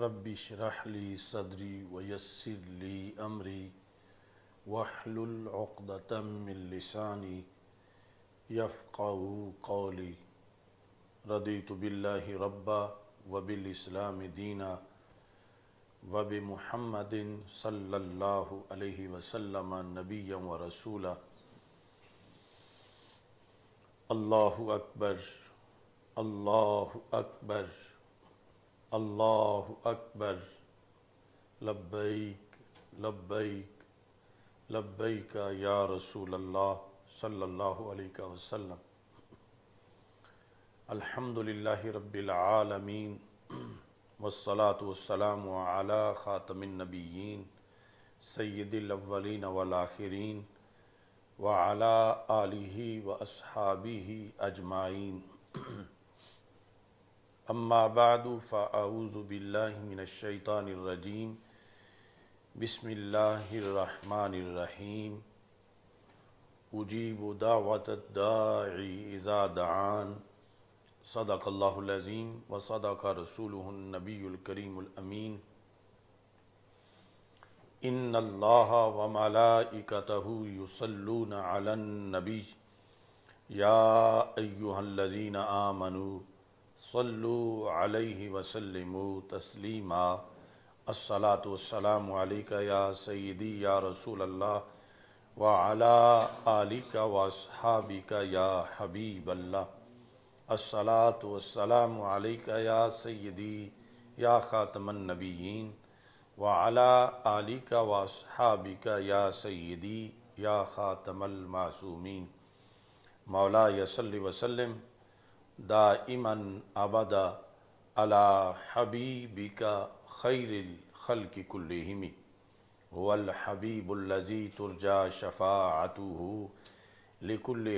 रब्बिश शराहली सदरी वयसरली अमरी वाहलतमिलसानी यफ़ा कौली रदी तबिल्ला रब्बा वबिल इस्लाम दीना वब महमदिन सल्ला वसलम नबी व रसूला अल्लाह अकबर अल्लाह अकबर अल्लाह अकबर लब्बैक लब्बैक लब्बैक या रसूल अल्लाह सल्लल्लाहु अलैहि वसल्लम अल्हम्दुलिल्लाहि रब्बिल आलमीन वस्सलातु वस्सलामु अला खातमिन नबिय्यीन सय्यिदिल अव्वलीन वल आखिरीन व आलिही व अस्हाबिही अजमाइन अम्मा बाद फ़ाऊज़बिल्लिमिनशैतानरजीम बसमीम उजीब दावतदाईज़ादान सदाकल्लाज़ीम व सदाक रसूलनबीकरीमीन इन अल्लाह व मलाइकतहु युसल्लून अलन्नबी या अय्युहल्लज़ीन आमनू सल्लु अलैहि वसल्लम तस्लीमा अस्सलातु वस्सलाम अलैका या सय्यदी या रसूल अल्लाह व अला आलिका व असहाबिका या हबीब अल्लाह अस्सलातु वस्सलाम अलैका या सय्यदी या खातमन नबीन व अला आलिका व असहाबिका या सय्यदी या ख़ातमल मासूमीन मौला यसल्ल वसल्लम दाइमन अबदा अला हबीबिका खैर खल की कुल्लिमी वल हबीबुल्लजी तुरजा शफ़ातु लिकुल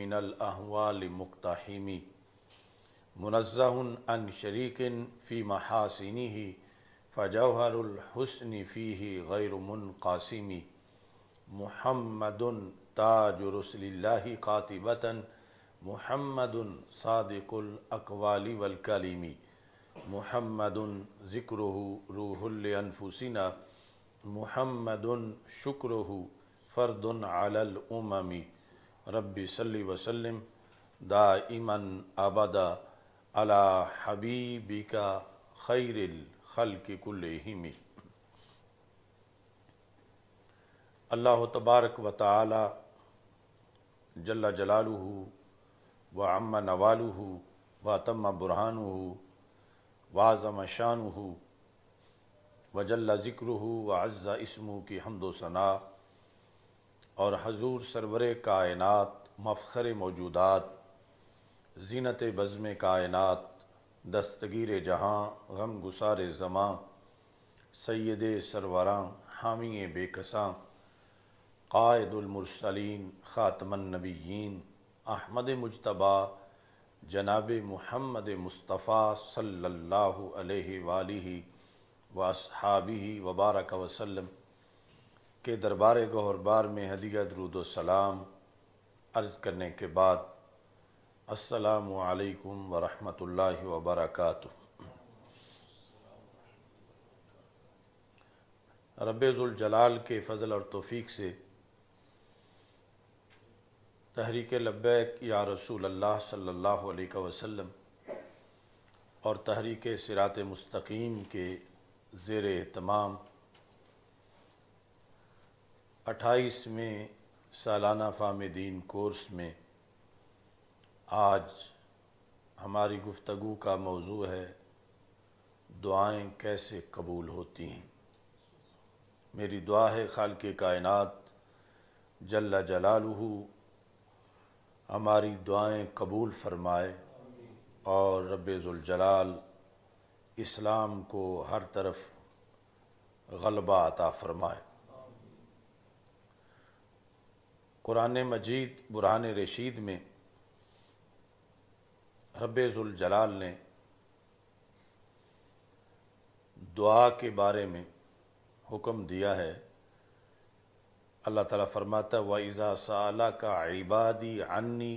मिनल अहवाल मुक्ताहिमी मुनज़हन अन शरीकिन फ़ी महासिनी ही फ़जहरहसन फ़ी ही गैरमन कासिमी महमदन ताज रसल्ला कातिबता محمد صادق الاقوال والكلم محمد ज़िक्र روح لانفسنا محمد شكره فرد रबी الامم वसलम दा इमन دائما अला हबीबिका حبيبك خير الخلق كلهم अल्लाह तबारक व ताली जल्ला जलालू व अम्मा नवालू व तम बुरहान वाज़म शान हो वजल ज़िक्र व अज़ा इसमू की हमदोसना और हजूर सरवर कायनत मफ़र मौजूदात जीनत बज़म कायनत दस्तगीर जहाँ गम गुसार ज़मां सैद सरवरा हामी बेकसा कायदुलमरसलिन ख़ातमनबीन अहमद मुशतबा जनाब महमद मुस्तफ़ा सल्लल्लाहु अलैहि वबारक वसल्लम के दरबार गहरबार में हदीया दरुदोसलाम अर्ज़ करने के बाद असलकम वरहमल वबरक रबुलजलाल के फ़जल और तोफ़ी से तहरीक लब्बैक या रसूल अल्लाह सल्लल्लाहु अलैहि वसल्लम और तहरीक सिरात मुस्तकीम के ज़ेर तमाम अट्ठाईसवें सालाना फ़ाम दीन कोर्स में आज हमारी गुफ्तगु का मौजू है दुआएं कैसे कबूल होती हैं मेरी दुआ है खाल के कायनत जल्ला जलालहू हमारी दुआएं कबूल फ़रमाए और रबाल इस्लाम को हर तरफ गलबा अता फ़रमाए कुरान मजीद बुरहान रशीद में रबाल ने दुआ के बारे में हुक्म दिया है अल्लाह ताला फरमाता व इज़ा साला का इबादी अन्नी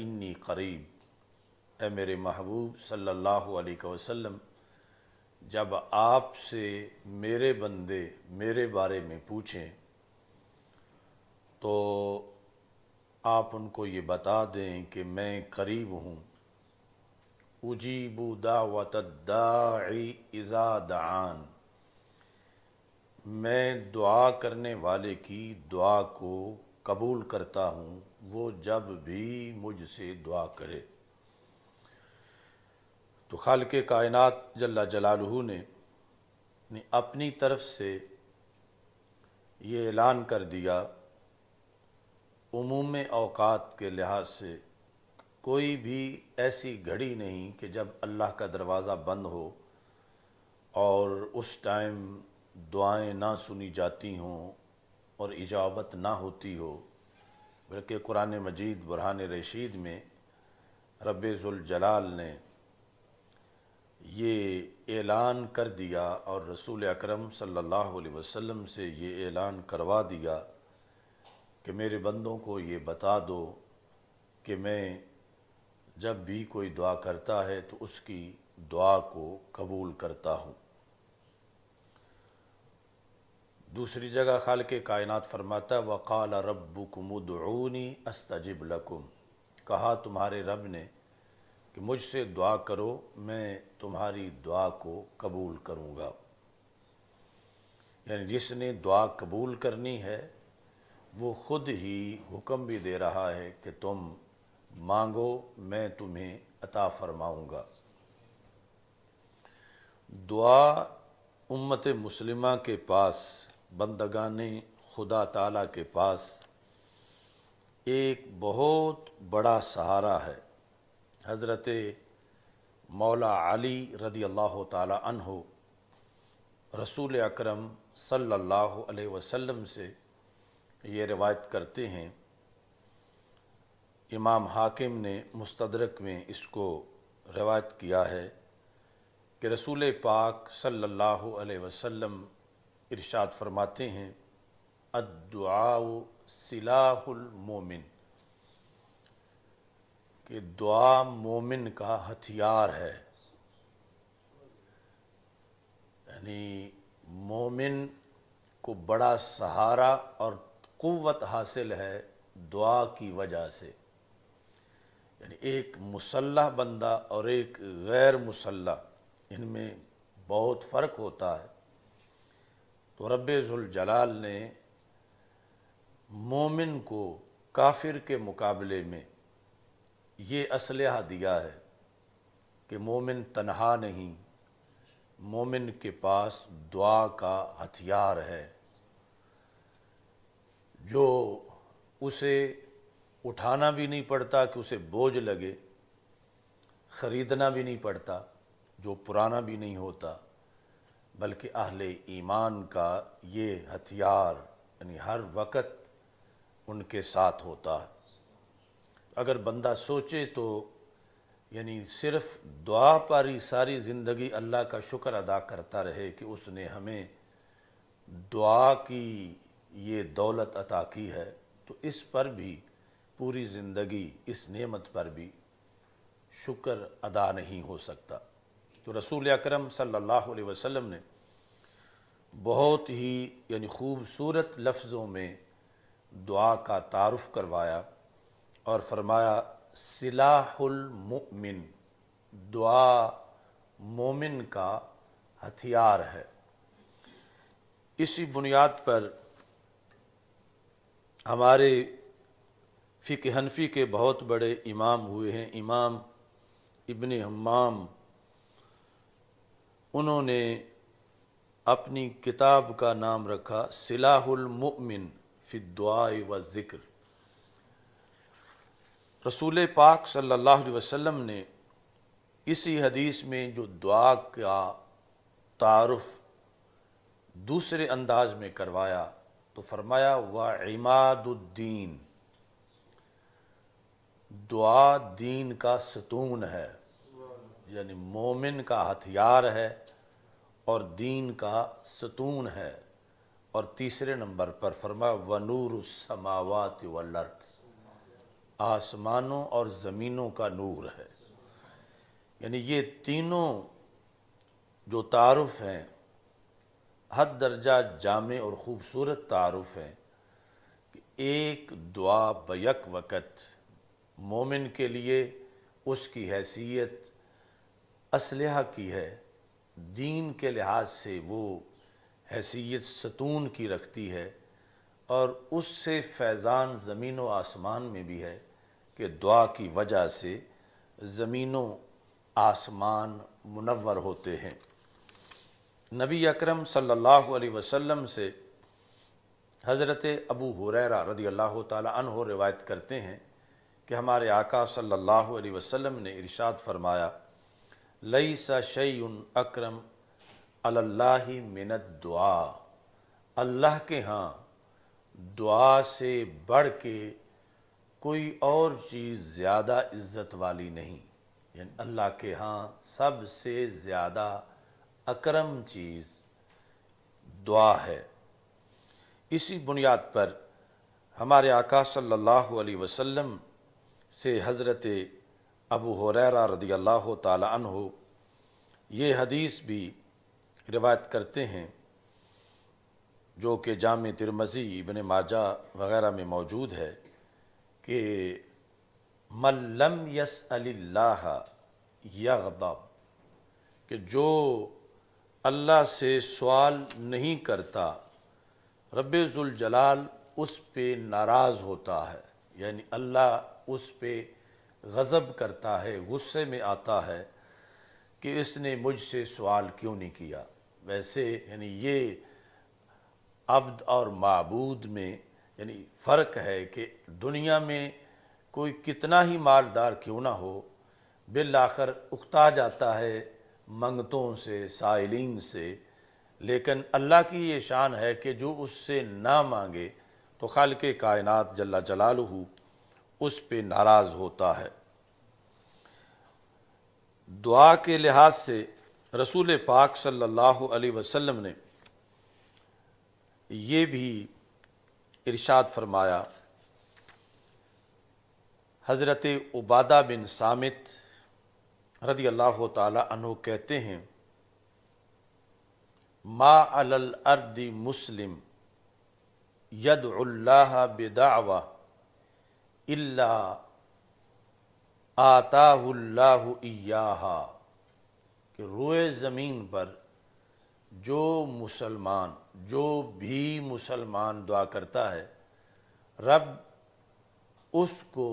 इन्नी करीब ए मेरे महबूब सल्लल्लाहु अलैहि वसल्लम जब आपसे मेरे बंदे मेरे बारे में पूछें तो आप उनको ये बता दें कि मैं करीब हूँ उजीबू दावत दाई इज़ा दान मैं दुआ करने वाले की दुआ को कबूल करता हूँ वो जब भी मुझसे दुआ करे तो खाल के कायनत जल्ला जलालहू ने, ने अपनी तरफ से ये ऐलान कर दिया उमूम अवकात के लिहाज से कोई भी ऐसी घड़ी नहीं कि जब अल्लाह का दरवाज़ा बंद हो और उस टाइम दुआएं ना सुनी जाती हों और इजावत ना होती हो बल्कि कुरान मजीद बुरहान रशीद में जलाल ने ये ऐलान कर दिया और रसूल अकरम सल्लल्लाहु अलैहि वसल्लम से ये ऐलान करवा दिया कि मेरे बंदों को ये बता दो कि मैं जब भी कोई दुआ करता है तो उसकी दुआ को कबूल करता हूँ दूसरी जगह खाल के कायनत फरमाता वक़ाल रबुकमदनी अस्तजिब लकुम कहा तुम्हारे रब ने कि मुझसे दुआ करो मैं तुम्हारी दुआ को कबूल करूँगा यानी जिसने दुआ कबूल करनी है वो ख़ुद ही हुक्म भी दे रहा है कि तुम मांगो मैं तुम्हें अता फरमाऊँगा दुआ उम्मत मुस्लिमा के पास बंदगान खुदा ताला के पास एक बहुत बड़ा सहारा है हज़रत मौला अली रदी अल्लाह तहो रसूल अकरम सल्लल्लाहु अलैहि वसल्लम से ये रिवायत करते हैं इमाम हाकिम ने मुस्तरक में इसको रिवायत किया है कि रसूल पाक सल्लल्लाहु अलैहि वसल्लम इरशाद फरमाते हैं अदुआव सिलाहुलमोमिन के दुआ मोमिन का हथियार है यानी मोमिन को बड़ा सहारा और क़वत हासिल है दुआ की वजह से यानी एक मुसल्ह बंदा और एक गैर मुसल्ह इनमें बहुत फ़र्क होता है तो जलाल ने मोमिन को काफिर के मुकाबले में ये असलहा दिया है कि मोमिन तनहा नहीं मोमिन के पास दुआ का हथियार है जो उसे उठाना भी नहीं पड़ता कि उसे बोझ लगे ख़रीदना भी नहीं पड़ता जो पुराना भी नहीं होता बल्कि अहल ईमान का ये हथियार यानी हर वक़्त उनके साथ होता है अगर बंदा सोचे तो यानी सिर्फ दुआ पर ही सारी ज़िंदगी अल्लाह का शुक्र अदा करता रहे कि उसने हमें दुआ की ये दौलत अता की है तो इस पर भी पूरी ज़िंदगी इस नेमत पर भी शुक्र अदा नहीं हो सकता तो रसूल अकरम सल्लल्लाहु अलैहि वसल्लम ने बहुत ही यानी खूबसूरत लफ्ज़ों में दुआ का तारफ़ करवाया और फरमाया सिलाहुलमिन दुआ मोमिन का हथियार है इसी बुनियाद पर हमारे फ़िक हनफी के बहुत बड़े इमाम हुए हैं इमाम इबन हमाम उन्होंने अपनी किताब का नाम रखा सिलाहुलमिन दुआ व ज़िक्र रसूल पाक सल्लल्लाहु अलैहि वसल्लम ने इसी हदीस में जो दुआ का तारफ़ दूसरे अंदाज में करवाया तो फरमाया व इमादुद्दीन दुआ दीन का सतून है यानी मोमिन का हथियार है और दीन का सतून है और तीसरे नंबर पर फरमा वनूर समावत वर्थ आसमानों और ज़मीनों का नूर है यानी ये तीनों जो तारफ़ हैं हद दर्जा जामे और ख़ूबसूरत तारफ़ हैं कि एक दुआ बयक वक़्त मोमिन के लिए उसकी हैसियत असलह की है दीन के लिहाज से वो हैसियत सतून की रखती है और उससे फैज़ान ज़मीन व आसमान में भी है कि दुआ की वजह से ज़मीन व आसमान मुनवर होते हैं नबी अकरम सल्लल्लाहु अलैहि वसल्लम से हज़रत अबू हुरैरा रदी अल्लाह तहो रिवायत करते हैं कि हमारे आका सल्लल्लाहु अलैहि वसल्लम ने इरशाद फरमाया लई सा शैन अक्रम अल्लाह मिनत दुआ अल्लाह के यहाँ दुआ से बढ़ के कोई और चीज़ ज़्यादा इज़्ज़त वाली नहीं यानी अल्लाह के यहाँ सबसे ज़्यादा अकरम चीज़ दुआ है इसी बुनियाद पर हमारे आकाश सल्लल्लाहु अलैहि वसल्लम से हज़रत अबू हुरैरा रदी अल्लाह तहो ये हदीस भी रिवायत करते हैं जो कि जाम तिरमजी इबन माजा वगैरह में मौजूद है कि मल्लम यस अल्लाह यगदब कि जो अल्लाह से सवाल नहीं करता रब्ज़ुलजलाल उस पे नाराज़ होता है यानी अल्लाह उस पे गज़ब करता है गुस्से में आता है कि इसने मुझसे सवाल क्यों नहीं किया वैसे यानी ये अब्द और मबूद में यानी फ़र्क है कि दुनिया में कोई कितना ही मालदार क्यों ना हो बिल आखिर उकता जाता है मंगतों से साइलिन से लेकिन अल्लाह की ये शान है कि जो उससे ना मांगे तो खल के कायनत जल्ला जलालू उस पर नाराज़ होता है दुआ के लिहाज से रसूल पाक सल्लल्लाहु अलैहि वसल्लम ने यह भी इरशाद फरमाया हज़रत उबादा बिन सामित रदी अल्लाह तु कहते हैं मा अल अर्द मुस्लिम यद बेदावा इल्ला आताहुल्लाहा कि रोए ज़मीन पर जो मुसलमान जो भी मुसलमान दुआ करता है रब उसको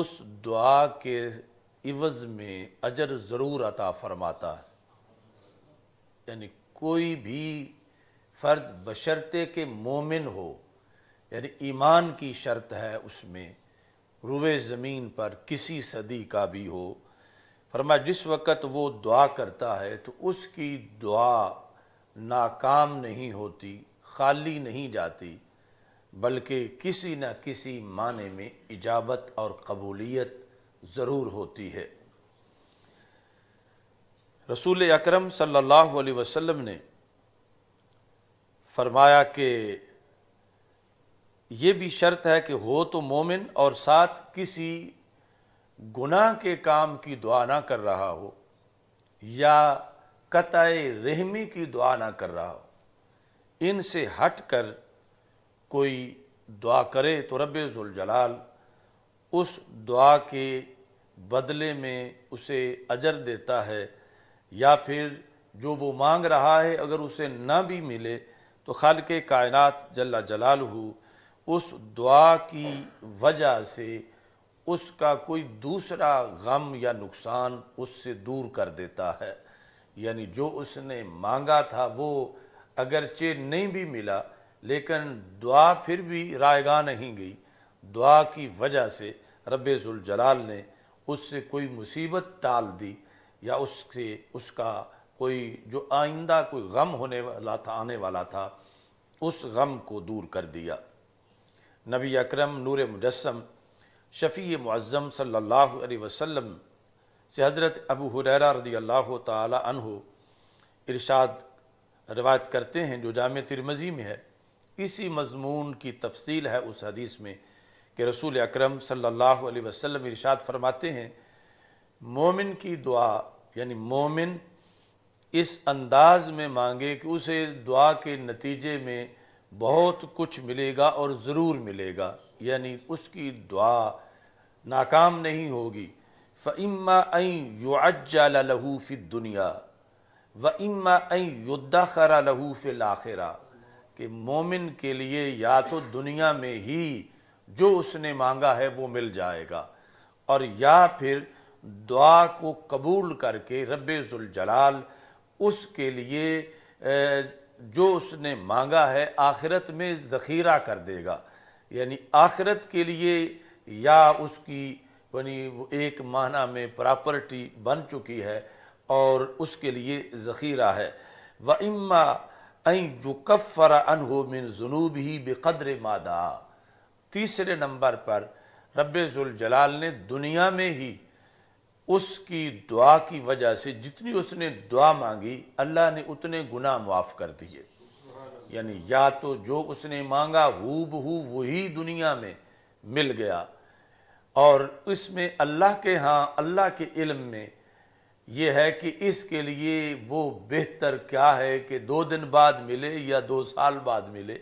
उस दुआ के इवज़ में अजर ज़रूर अता फरमाता है यानी कोई भी फ़र्द बशर्ते के मोमिन हो यानी ईमान की शर्त है उसमें रुवे ज़मीन पर किसी सदी का भी हो फरमा जिस वक़्त वो दुआ करता है तो उसकी दुआ नाकाम नहीं होती खाली नहीं जाती बल्कि किसी न किसी माने में इजाबत और कबूलियत ज़रूर होती है रसूल अकरम सल्लल्लाहु अलैहि वसल्लम ने फरमाया कि ये भी शर्त है कि हो तो मोमिन और साथ किसी गुनाह के काम की दुआ ना कर रहा हो या कत रहमी की दुआ ना कर रहा हो इनसे हट कर कोई दुआ करे तो रबाल उस दुआ के बदले में उसे अजर देता है या फिर जो वो मांग रहा है अगर उसे ना भी मिले तो खाल के कायनत जल्ला जलाल हूँ उस दुआ की वजह से उसका कोई दूसरा गम या नुकसान उससे दूर कर देता है यानी जो उसने मांगा था वो अगरचे नहीं भी मिला लेकिन दुआ फिर भी रायगा नहीं गई दुआ की वजह से रबाल ने उससे कोई मुसीबत टाल दी या उससे उसका कोई जो आइंदा कोई गम होने वाला था आने वाला था उस गम को दूर कर दिया नबी अकरम नूर मुजस्म शफ़ी मुज़म सल्ला वसम से हज़रत अबू हुररा रदी अल्लाह तहु इरशाद रवायत करते हैं जो जाम तिरमज़ी में है इसी मजमून की तफसील है उस हदीस में कि रसूल अक्रम सल्ला अलैहि इरशाद फरमाते हैं मोमिन की दुआ यानी मोमिन इस अंदाज में मांगे कि उसे दुआ के नतीजे में बहुत कुछ मिलेगा और ज़रूर मिलेगा यानी उसकी दुआ नाकाम नहीं होगी फ़िम्मा युअज्जा लहू फ़ि दुनिया व इम्मा युद्धा खरा लहू फ़िल आखिरा कि मोमिन के लिए या तो दुनिया में ही जो उसने मांगा है वो मिल जाएगा और या फिर दुआ को कबूल करके जलाल उसके लिए जो उसने मांगा है आखिरत में ज़ख़ीरा कर देगा यानी आखिरत के लिए या उसकी यानी एक माना में प्रॉपर्टी बन चुकी है और उसके लिए ज़ख़ीरा है व इम्मा जो कफ़र हो मिन जुनूब ही बेक़द्र मादा तीसरे नंबर पर जलाल ने दुनिया में ही उसकी दुआ की वजह से जितनी उसने दुआ मांगी अल्लाह ने उतने गुना माफ़ कर दिए यानी या तो जो उसने मांगा हु वही दुनिया में मिल गया और इसमें अल्लाह के हाँ अल्लाह के इल्म में यह है कि इसके लिए वो बेहतर क्या है कि दो दिन बाद मिले या दो साल बाद मिले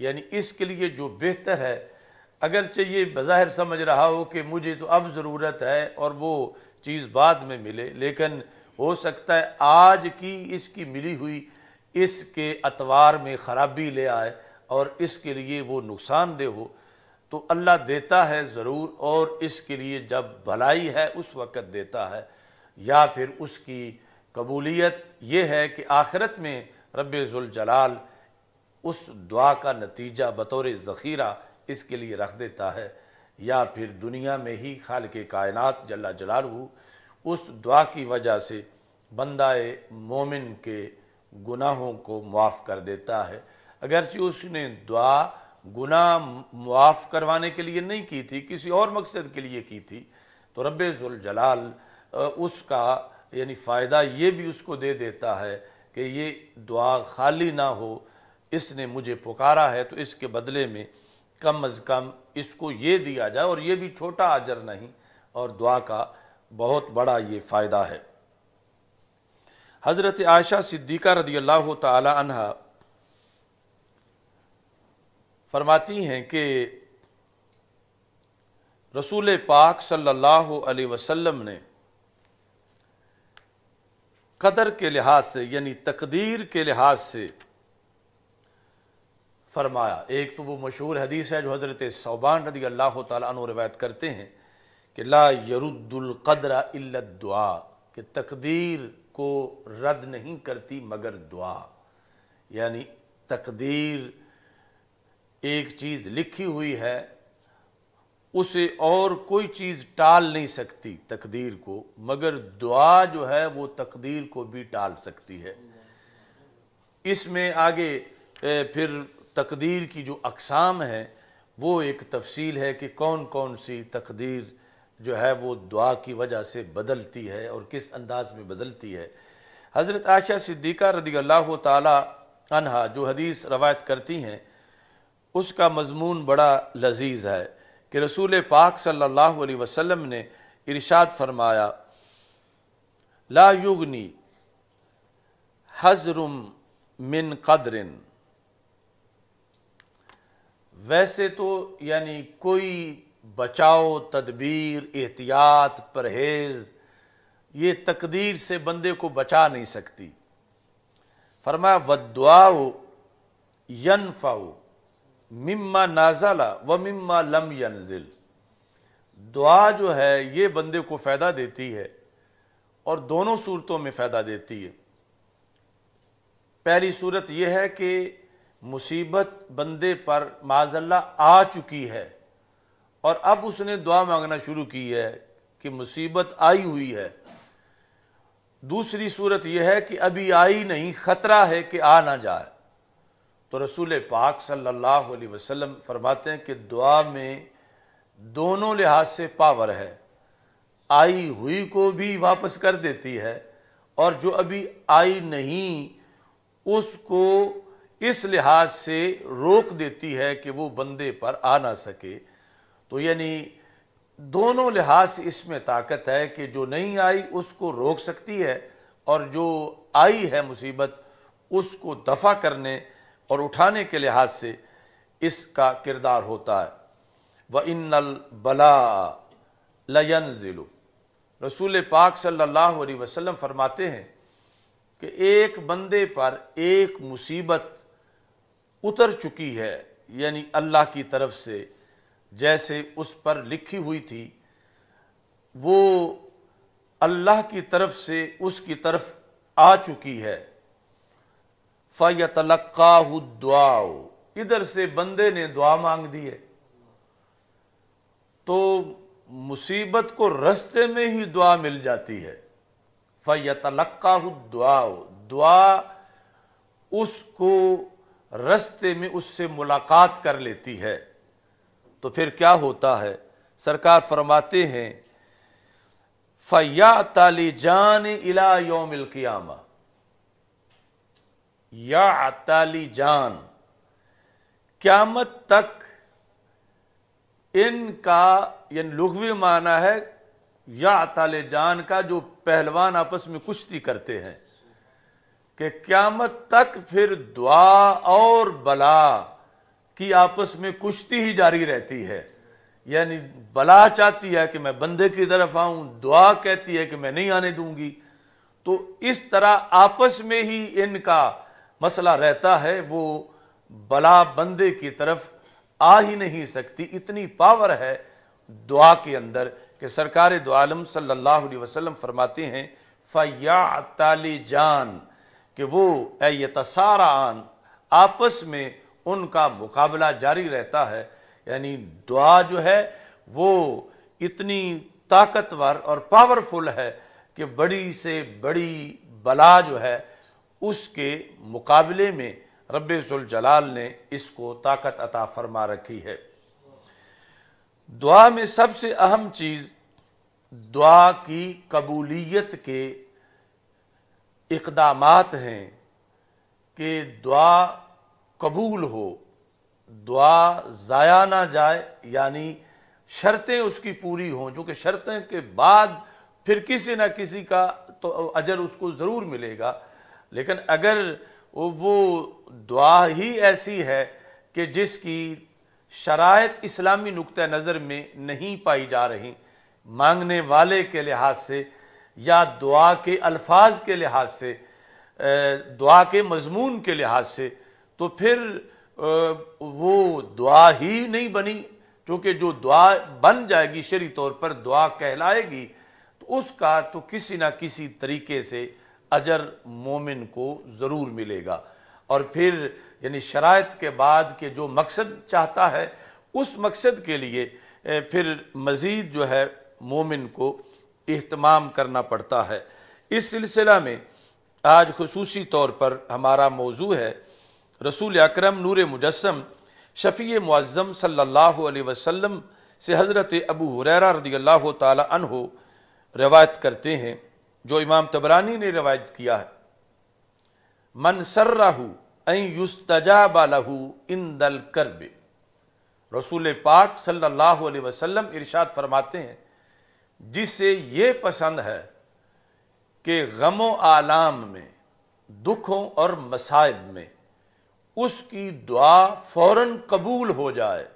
यानी इसके लिए जो बेहतर है अगरचे ये बज़ाहिर समझ रहा हो कि मुझे तो अब ज़रूरत है और वो चीज़ बाद में मिले लेकिन हो सकता है आज की इसकी मिली हुई इसके अतवार में ख़राबी ले आए और इसके लिए वो नुकसानदेह हो तो अल्लाह देता है ज़रूर और इसके लिए जब भलाई है उस वक़्त देता है या फिर उसकी कबूलियत ये है कि आखिरत में रबाल उस दुआ का नतीजा बतौर ज़ख़ीरा इसके लिए रख देता है या फिर दुनिया में ही खाल के कायनत जल्ला जलालू उस दुआ की वजह से बंदाए मोमिन के गुनाहों को मुआफ़ कर देता है अगरचि उसने दुआ गुनाह मुआफ़ करवाने के लिए नहीं की थी किसी और मकसद के लिए की थी तो रबाल उसका यानी फ़ायदा ये भी उसको दे देता है कि ये दुआ खाली ना हो इसने मुझे पुकारा है तो इसके बदले में कम अज़ कम इसको ये दिया जाए और ये भी छोटा आजर नहीं और दुआ का बहुत बड़ा ये फ़ायदा है हज़रत आयशा सिद्दीक़ा रदी अल्लाह तहा फरमाती हैं कि रसूल पाक सल्लल्लाहु अलैहि वसल्लम ने कदर के लिहाज से यानी तकदीर के लिहाज से फरमाया एक तो वो मशहूर हदीस है जो हज़रत सौबान रदी अल्लाह तु रवायत करते हैं कि ला यरुद्दुल्कदरा दुआ कि तकदीर को रद्द नहीं करती मगर दुआ यानी तकदीर एक चीज़ लिखी हुई है उसे और कोई चीज़ टाल नहीं सकती तकदीर को मगर दुआ जो है वो तकदीर को भी टाल सकती है इसमें आगे फिर तकदीर की जो अकसाम है वो एक तफसील है कि कौन कौन सी तकदीर जो है वो दुआ की वजह से बदलती है और किस अंदाज में बदलती है हज़रत आयशा सिद्दीक़ा रदी अल्लाह तहा जो हदीस रवायत करती हैं उसका मजमून बड़ा लजीज़ है कि रसूल पाक सल्ला वसलम ने इरशाद फरमाया ला युगनी हजरुम मिन कदरिन वैसे तो यानी कोई बचाव तदबीर एहतियात परहेज़ ये तकदीर से बंदे को बचा नहीं सकती फरमा वदुआओ यनफाओ मिम्मा नाजाला व मिम्मा लम यनजिल दुआ जो है ये बंदे को फ़ायदा देती है और दोनों सूरतों में फ़ायदा देती है पहली सूरत यह है कि मुसीबत बंदे पर माजल्ला आ चुकी है और अब उसने दुआ मांगना शुरू की है कि मुसीबत आई हुई है दूसरी सूरत यह है कि अभी आई नहीं ख़तरा है कि आ ना जाए तो रसूल पाक सल्लल्लाहु अलैहि वसल्लम फरमाते हैं कि दुआ में दोनों लिहाज से पावर है आई हुई को भी वापस कर देती है और जो अभी आई नहीं उसको इस लिहाज से रोक देती है कि वो बंदे पर आ ना सके तो यानी दोनों लिहाज से इसमें ताकत है कि जो नहीं आई उसको रोक सकती है और जो आई है मुसीबत उसको दफ़ा करने और उठाने के लिहाज से इसका किरदार होता है व इन बला लयन ज़िलो रसूल पाक सल्लल्लाहु अलैहि वसल्लम फरमाते हैं कि एक बंदे पर एक मुसीबत उतर चुकी है यानी अल्लाह की तरफ से जैसे उस पर लिखी हुई थी वो अल्लाह की तरफ से उसकी तरफ आ चुकी है दुआओ इधर से बंदे ने दुआ मांग दी है तो मुसीबत को रस्ते में ही दुआ मिल जाती है दुआओ दुआ उसको रस्ते में उससे मुलाकात कर लेती है तो फिर क्या होता है सरकार फरमाते हैं फ़या ताली जान इला योमिल क़ियामा या ताली जान क्यामत तक इनका यानी लघवी माना है या ताले जान का जो पहलवान आपस में कुश्ती करते हैं कि क़्यामत तक फिर दुआ और बला की आपस में कुश्ती ही जारी रहती है यानी बला चाहती है कि मैं बंदे की तरफ आऊं दुआ कहती है कि मैं नहीं आने दूंगी तो इस तरह आपस में ही इनका मसला रहता है वो बला बंदे की तरफ आ ही नहीं सकती इतनी पावर है दुआ के अंदर कि सरकार दो आलम सल्लल्लाहु अलैहि वसल्लम फरमाते हैं फ़या ताली जान कि वो यतसारान आपस में उनका मुकाबला जारी रहता है यानी दुआ जो है वो इतनी ताकतवर और पावरफुल है कि बड़ी से बड़ी बला जो है उसके मुकाबले में रबाल ने इसको ताकत अता फरमा रखी है दुआ में सबसे अहम चीज़ दुआ की कबूलियत के इकदाम हैं कि दुआ कबूल हो दुआ ज़ाया ना जाए यानी शर्तें उसकी पूरी हों जो कि शर्तें के बाद फिर किसी न किसी का तो अजर उसको ज़रूर मिलेगा लेकिन अगर वो दुआ ही ऐसी है कि जिसकी शरात इस्लामी नुक़ नज़र में नहीं पाई जा रही मांगने वाले के लिहाज से या दुआ के अल्फाज के लिहाज से दुआ के मजमून के लिहाज से तो फिर वो दुआ ही नहीं बनी क्योंकि जो दुआ बन जाएगी शरी तौर पर दुआ कहलाएगी तो उसका तो किसी ना किसी तरीके से अजर मोमिन को ज़रूर मिलेगा और फिर यानी शरात के बाद के जो मकसद चाहता है उस मकसद के लिए फिर मज़ीद जो है मोमिन को अहतमाम करना पड़ता है इस सिलसिला में आज खसूसी तौर पर हमारा मौजू है रसूल अक्रम नूर मुजस्म शफ़ी मुआज़म सल्ला वसम से हज़रत अबू हुररा रदी अल्लाह तहो रवायत करते हैं जो इमाम तबरानी ने रवायत किया है मन सर्राहू युस्तजाबा बालहू इन दल करब रसूल पाक सल्ला वसलम इरशाद फरमाते हैं जिसे ये पसंद है कि गम आलाम में दुखों और मसाइब में उसकी दुआ फौरन कबूल हो जाए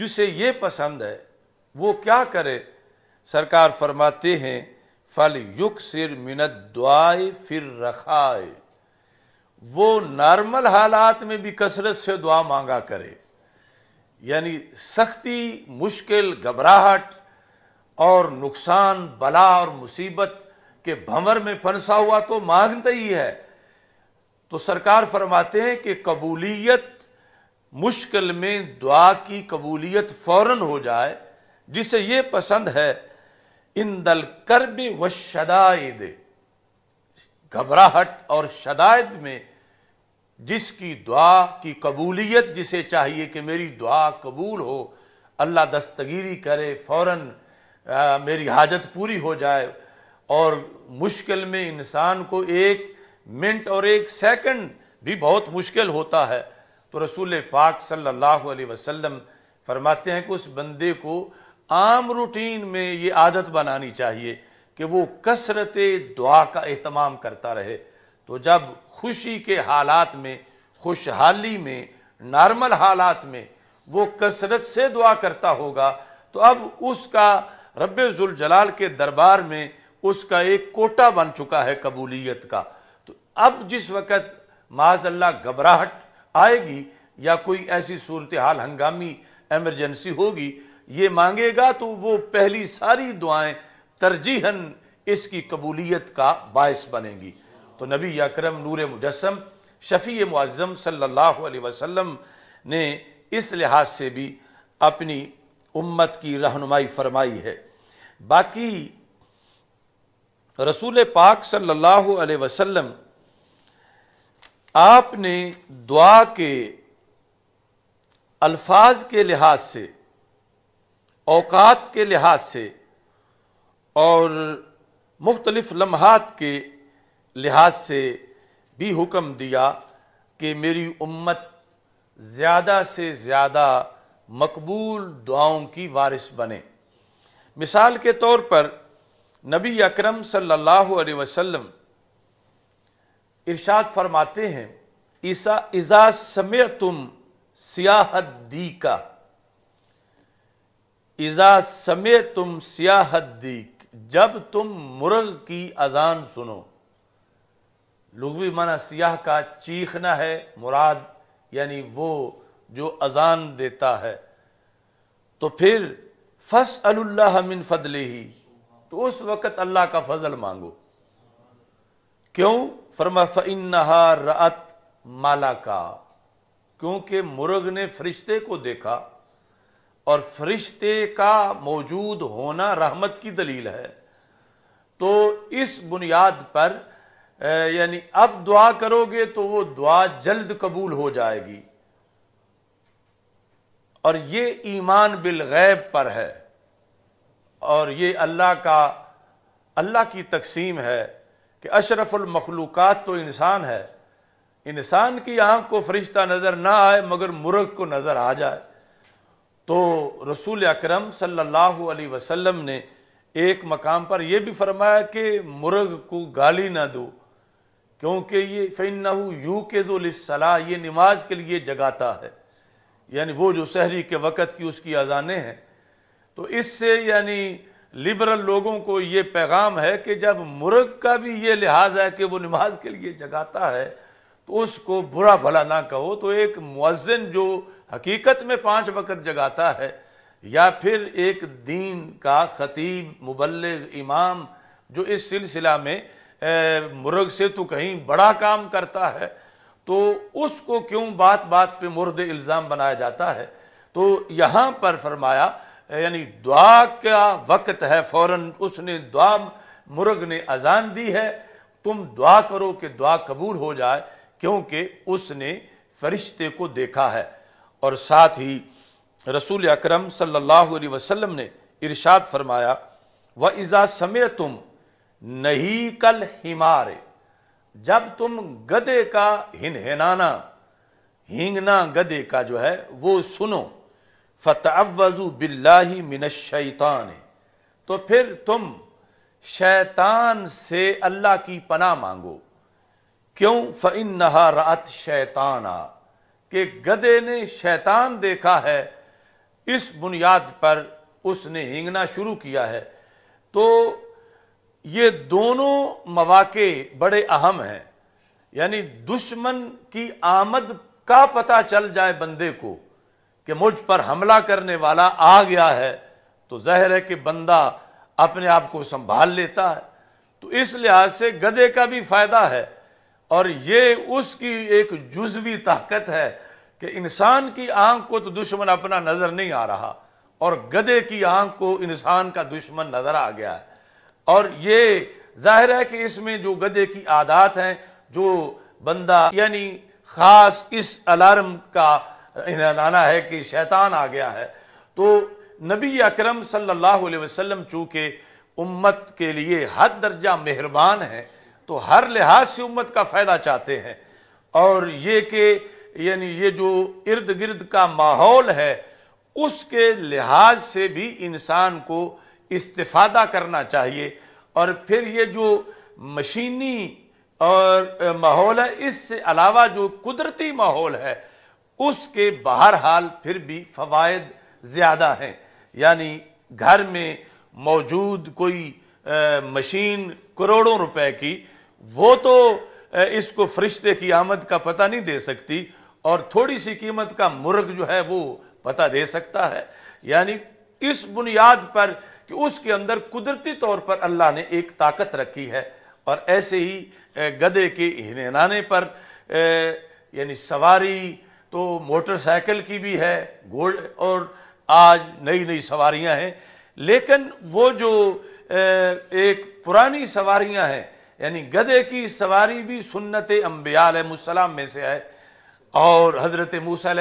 जिसे ये पसंद है वो क्या करे सरकार फरमाते हैं फल युग सिर मिनत दुआए फिर रखाए वो नॉर्मल हालात में भी कसरत से दुआ मांगा करे यानी सख्ती मुश्किल घबराहट और नुकसान बला और मुसीबत के भंवर में फंसा हुआ तो मांगता ही है तो सरकार फरमाते हैं कि कबूलियत मुश्किल में दुआ की कबूलियत फौरन हो जाए जिसे ये पसंद है इन दल भी व शदाइद घबराहट और शदायद में जिसकी दुआ की कबूलियत जिसे चाहिए कि मेरी दुआ कबूल हो अल्लाह दस्तगीरी करे फौरन आ, मेरी हाजत पूरी हो जाए और मुश्किल में इंसान को एक मिनट और एक सेकंड भी बहुत मुश्किल होता है तो रसूल पाक सल्लल्लाहु अलैहि वसल्लम फरमाते हैं कि उस बंदे को आम रूटीन में ये आदत बनानी चाहिए कि वो कसरत दुआ का अहतमाम करता रहे तो जब खुशी के हालात में खुशहाली में नॉर्मल हालात में वो कसरत से दुआ करता होगा तो अब उसका जलाल के दरबार में उसका एक कोटा बन चुका है कबूलियत का तो अब जिस वक़्त माजल्ला घबराहट आएगी या कोई ऐसी सूरत हाल हंगामी एमरजेंसी होगी ये मांगेगा तो वो पहली सारी दुआएं तरजीहन इसकी कबूलियत का बायस बनेंगी तो नबी अक्रम नूर मुजस्म शफ़ी मुआज़म सल्लल्लाहु अलैहि वसल्लम ने इस लिहाज से भी अपनी उम्मत की रहनुमाई फरमाई है बाकी रसूल पाक सल्लल्लाहु अलैहि वसल्लम आपने दुआ के अल्फाज के लिहाज से औकात के लिहाज से और मुख्तलफ़ लम्हात के लिहाज से भी हुक्म दिया कि मेरी उम्मत ज़्यादा से ज़्यादा मकबूल दुआओं की वारिस बने मिसाल के तौर पर नबी अकरम सल्लल्लाहु अलैहि वसल्लम इरशाद फरमाते हैं ईसा इज़ा समय तुम दी का इज़ा समय तुम दी जब तुम मुर्ग की अजान सुनो लघवी माना सियाह का चीखना है मुराद यानी वो जो अजान देता है तो फिर फस अल्लाह मिन फदले ही तो उस वक़्त अल्लाह का फजल मांगो क्यों फरमाफिन रत माला का क्योंकि मुर्ग ने फरिश्ते को देखा और फरिश्ते का मौजूद होना रहमत की दलील है तो इस बुनियाद पर यानी अब दुआ करोगे तो वो दुआ जल्द कबूल हो जाएगी और ये ईमान बिल गैब पर है और ये अल्लाह का अल्लाह की तकसीम है कि अशरफुलमखलूक़ तो इंसान है इंसान की आँख को फरिश्ता नज़र ना आए मगर मुर्ग को नज़र आ जाए तो रसूल अक्रम सल्लल्लाहु अलैहि वसल्लम ने एक मकाम पर यह भी फरमाया कि मुर्ग को गाली ना दो क्योंकि ये फ़िन यू के जुलसला ये नमाज के लिए जगाता है यानी वो जो शहरी के वक़्त की उसकी अजानें हैं तो इससे यानी लिबरल लोगों को ये पैगाम है कि जब मुर्ग का भी ये लिहाज है कि वो नमाज के लिए जगाता है तो उसको बुरा भला ना कहो तो एक मुअज़न जो हकीकत में पाँच वक़्त जगाता है या फिर एक दीन का ख़तीब मुबल इमाम जो इस सिलसिला में मुर्ग से तो कहीं बड़ा काम करता है तो उसको क्यों बात बात पे मुर्द इल्ज़ाम बनाया जाता है तो यहाँ पर फरमाया यानी दुआ का वक्त है फौरन उसने दुआ मुर्ग ने अजान दी है तुम दुआ करो कि दुआ कबूल हो जाए क्योंकि उसने फरिश्ते को देखा है और साथ ही रसूल अक्रम सल्लल्लाहु अलैहि वसल्लम ने इरशाद फरमाया व इज़ा समय तुम नहीं कल हिमारे जब तुम गधे का हिनाना हिंगना गधे का जो है वो सुनो फतवजू बिल्लाही मिन शैतान तो फिर तुम शैतान से अल्लाह की पनाह मांगो क्यों फ़िन नहा रात शैताना कि गधे ने शैतान देखा है इस बुनियाद पर उसने हिंगना शुरू किया है तो ये दोनों मवाक़े बड़े अहम हैं यानी दुश्मन की आमद का पता चल जाए बंदे को कि मुझ पर हमला करने वाला आ गया है तो जहर है कि बंदा अपने आप को संभाल लेता है तो इस लिहाज से गधे का भी फ़ायदा है और ये उसकी एक जुजवी ताकत है कि इंसान की आंख को तो दुश्मन अपना नज़र नहीं आ रहा और गधे की आंख को इंसान का दुश्मन नज़र आ गया है और ये जाहिर है कि इसमें जो गधे की आदात हैं जो बंदा यानी ख़ास इस अलार्म का इनाना है कि शैतान आ गया है तो नबी अकरम सल्लल्लाहु अलैहि वसल्लम चूँकि उम्मत के लिए हद दर्जा मेहरबान है तो हर लिहाज से उम्मत का फ़ायदा चाहते हैं और ये कि यानी ये जो इर्द गिर्द का माहौल है उसके लिहाज से भी इंसान को इस्तादा करना चाहिए और फिर ये जो मशीनी और माहौल है इससे अलावा जो कुदरती माहौल है उसके बहरहाल फिर भी फवायद ज़्यादा हैं यानी घर में मौजूद कोई आ, मशीन करोड़ों रुपए की वो तो आ, इसको फरिश्ते की आमद का पता नहीं दे सकती और थोड़ी सी कीमत का मुर्ग जो है वो पता दे सकता है यानी इस बुनियाद पर कि उसके अंदर कुदरती तौर पर अल्लाह ने एक ताकत रखी है और ऐसे ही गधे के हिनाने पर यानी सवारी तो मोटरसाइकिल की भी है घोड़ और आज नई नई सवारियां हैं लेकिन वो जो एक पुरानी सवारियां हैं यानी गधे की सवारी भी सुन्नत अम्बियाल में से है और हज़रत मूसा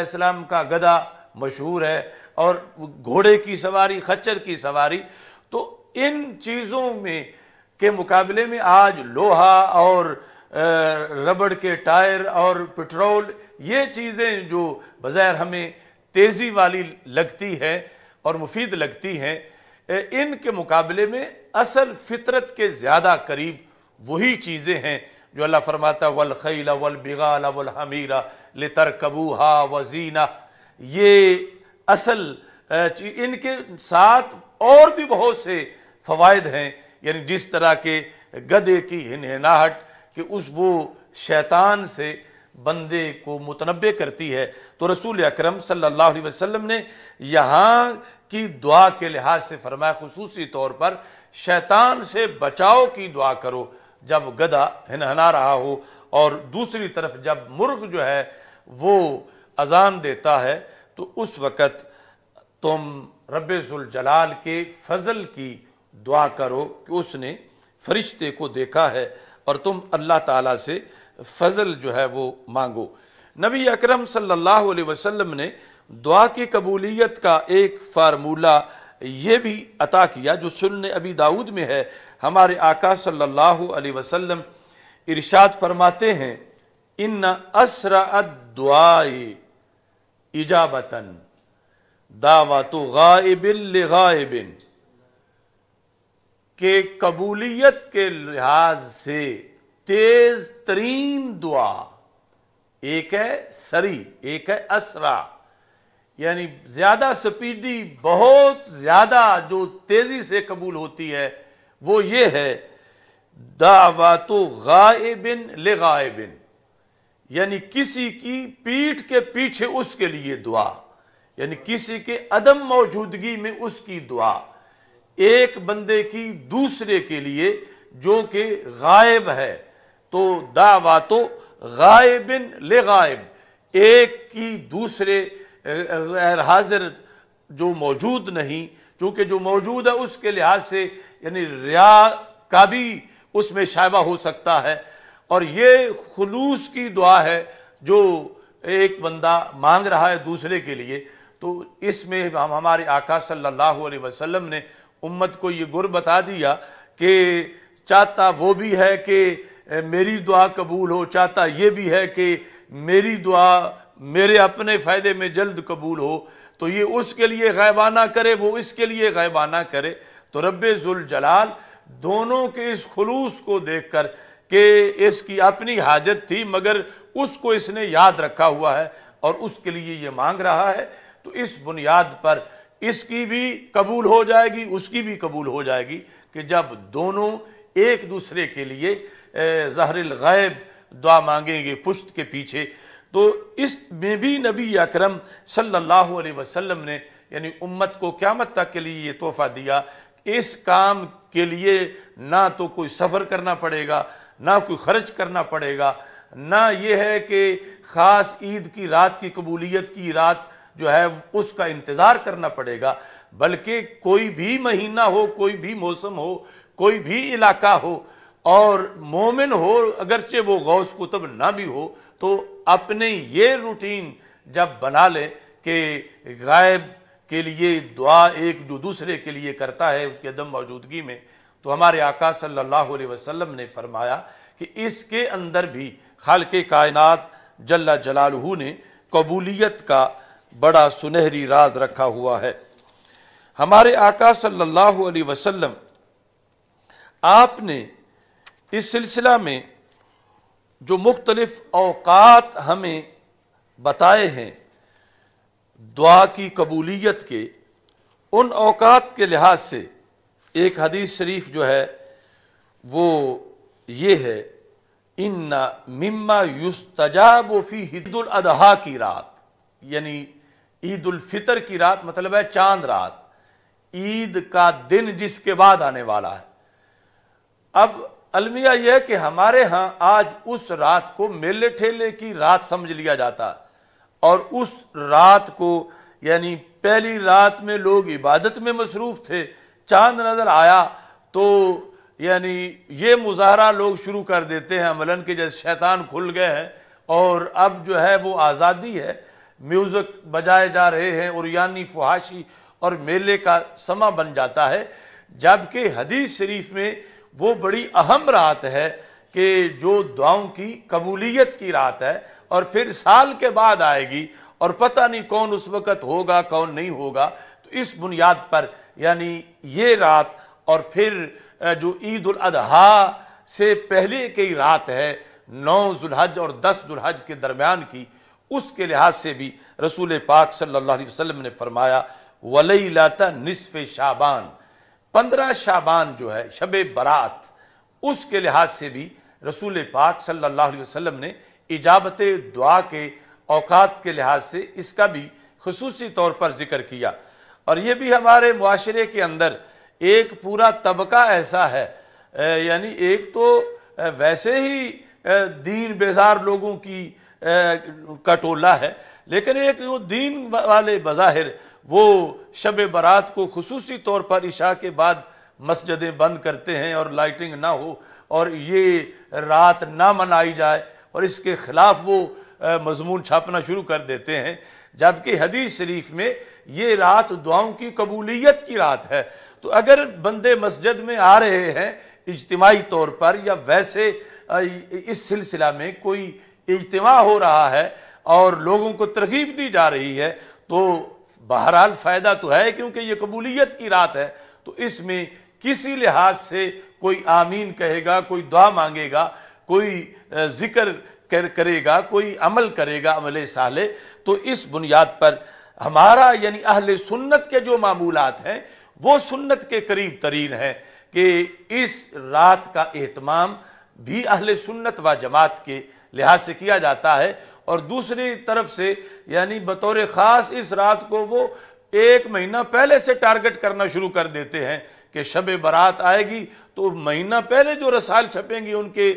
का गधा मशहूर है और घोड़े की सवारी खच्चर की सवारी तो इन चीज़ों में के मुकाबले में आज लोहा और रबड़ के टायर और पेट्रोल ये चीज़ें जो बज़ैर हमें तेज़ी वाली लगती है और मुफीद लगती हैं इन के मुकाबले में असल फितरत के ज़्यादा करीब वही चीज़ें हैं जो अल्लाह फरमाता वल खैला वल बिगाला वल हमीरा ले वजीना ये असल इनके साथ और भी बहुत से फ़वाद हैं यानी जिस तरह के गदे की हिनहनाहट कि उस वो शैतान से बंदे को मुतनबे करती है तो रसूल अक्रम सल्लल्लाहु अलैहि वसल्लम ने यहाँ की दुआ के लिहाज से फरमाया खसूसी तौर पर शैतान से बचाओ की दुआ करो जब गदा हिनहना रहा हो और दूसरी तरफ जब मुर्ग जो है वो अजान देता है तो उस वक़्त तुम रबाल के फजल की दुआ करो कि उसने फरिश्ते को देखा है और तुम अल्लाह ताला से फजल जो है वो मांगो नबी अकरम सल्लल्लाहु अलैहि वसल्लम ने दुआ की कबूलियत का एक फार्मूला ये भी अता किया जो सुन अबी दाऊद में है हमारे आका सल्लल्लाहु अलैहि वसल्लम इरशाद फरमाते हैं इन असरा दुआए इजाबतन दावा तो गाइबिन के कबूलियत के लिहाज से तेज तरीन दुआ एक है सरी एक है असरा यानी ज़्यादा स्पीडी बहुत ज़्यादा जो तेज़ी से कबूल होती है वो ये है तो गाइबिन ले यानी किसी की पीठ के पीछे उसके लिए दुआ यानी किसी के अदम मौजूदगी में उसकी दुआ एक बंदे की दूसरे के लिए जो कि गायब है तो दावा तो गायबिन ले गायब एक की दूसरे गैर हाजिर जो मौजूद नहीं चूँकि जो मौजूद है उसके लिहाज से यानी रिया का भी उसमें शायबा हो सकता है और ये खलूस की दुआ है जो एक बंदा मांग रहा है दूसरे के लिए तो इसमें हम हमारे आका सल्लल्लाहु अलैहि वसल्लम ने उम्मत को ये गुर बता दिया कि चाहता वो भी है कि मेरी दुआ कबूल हो चाहता ये भी है कि मेरी दुआ मेरे अपने फ़ायदे में जल्द कबूल हो तो ये उसके लिए गैबाना करे वो इसके लिए गैबाना करे तो रब जलाल दोनों के इस खलूस को देख कर कि इसकी अपनी हाजत थी मगर उसको इसने याद रखा हुआ है और उसके लिए ये मांग रहा है तो इस बुनियाद पर इसकी भी कबूल हो जाएगी उसकी भी कबूल हो जाएगी कि जब दोनों एक दूसरे के लिए जहरिल गैब दुआ मांगेंगे पुश्त के पीछे तो इस में भी नबी अकरम सल्लल्लाहु अलैहि वसल्लम ने यानी उम्मत को क़्यामत तक के लिए ये तोहफ़ा दिया इस काम के लिए ना तो कोई सफ़र करना पड़ेगा ना कोई खर्च करना पड़ेगा ना ये है कि ख़ास ईद की रात की कबूलियत की रात जो है उसका इंतज़ार करना पड़ेगा बल्कि कोई भी महीना हो कोई भी मौसम हो कोई भी इलाका हो और मोमिन हो अगरचे वो गौस कुतब ना भी हो तो अपने ये रूटीन जब बना लें कि गायब के लिए दुआ एक जो दूसरे के लिए करता है उसके दम मौजूदगी में तो हमारे आका सल्लल्लाहु अलैहि वसल्लम ने फरमाया कि इसके अंदर भी खाल के कायनात जल्ला जलालहू ने कबूलियत का बड़ा सुनहरी राज रखा हुआ है हमारे आका सल्लल्लाहु अलैहि वसल्लम आपने इस सिलसिला में जो मुख्तलफ़ अवकात हमें बताए हैं दुआ की कबूलियत के उन अवकात के लिहाज से एक हदीस शरीफ जो है वो ये है इन मिम्मा युस्तजाब फ़ी ईदुल अदहा की रात यानी ईद उल फितर की रात मतलब है चांद रात ईद का दिन जिसके बाद आने वाला है अब अलमिया यह कि हमारे यहाँ आज उस रात को मेले ठेले की रात समझ लिया जाता और उस रात को यानी पहली रात में लोग इबादत में मसरूफ़ थे चांद नज़र आया तो यानी ये मुजाहरा लोग शुरू कर देते हैं अमलन के जैसे शैतान खुल गए हैं और अब जो है वो आज़ादी है म्यूज़िक बजाए जा रहे हैं और यानी फुहाशी और मेले का समा बन जाता है जबकि हदीस शरीफ में वो बड़ी अहम रात है कि जो दुआओं की कबूलियत की रात है और फिर साल के बाद आएगी और पता नहीं कौन उस वक़्त होगा कौन नहीं होगा इस बुनियाद पर यानी ये रात और फिर जो ईद अजहा से पहले की रात है नौ जुल्हज और दस जुलहज के दरमियान की उसके लिहाज से भी रसूल पाक सल्लल्लाहु अलैहि वसल्लम ने फरमाया वलई लाता नसफ़ शाबान पंद्रह शाबान जो है शब बरात उसके लिहाज से भी रसूल पाक सल्लल्लाहु अलैहि वसल्लम ने इजाबत दुआ के अवकात के लिहाज से इसका भी खसूसी तौर पर जिक्र किया और ये भी हमारे माशरे के अंदर एक पूरा तबका ऐसा है यानी एक तो वैसे ही दीन बेजार लोगों की कटोला है लेकिन एक वो दीन वाले बज़ाहिर वो शब बारात को खसूसी तौर पर इशा के बाद मस्जिदें बंद करते हैं और लाइटिंग ना हो और ये रात ना मनाई जाए और इसके ख़िलाफ़ वो मजमून छापना शुरू कर देते हैं जबकि हदीस शरीफ में ये रात दुआओं की कबूलियत की रात है तो अगर बंदे मस्जिद में आ रहे हैं इज्तमाही तौर पर या वैसे इस सिलसिला में कोई इज्तमा हो रहा है और लोगों को तरगीब दी जा रही है तो बहरहाल फ़ायदा तो है क्योंकि ये कबूलियत की रात है तो इसमें किसी लिहाज से कोई आमीन कहेगा कोई दुआ मांगेगा कोई जिक्र कर, करेगा कोई अमल करेगा अमल साले तो इस बुनियाद पर हमारा यानी अहल सुन्नत के जो मामूलत हैं वो सुन्नत के करीब तरीन है कि इस रात का एहतमाम भी अहल सुन्नत व जमात के लिहाज से किया जाता है और दूसरी तरफ से यानी बतौर ख़ास इस रात को वो एक महीना पहले से टारगेट करना शुरू कर देते हैं कि शब बारात आएगी तो महीना पहले जो रसाल छपेंगे उनके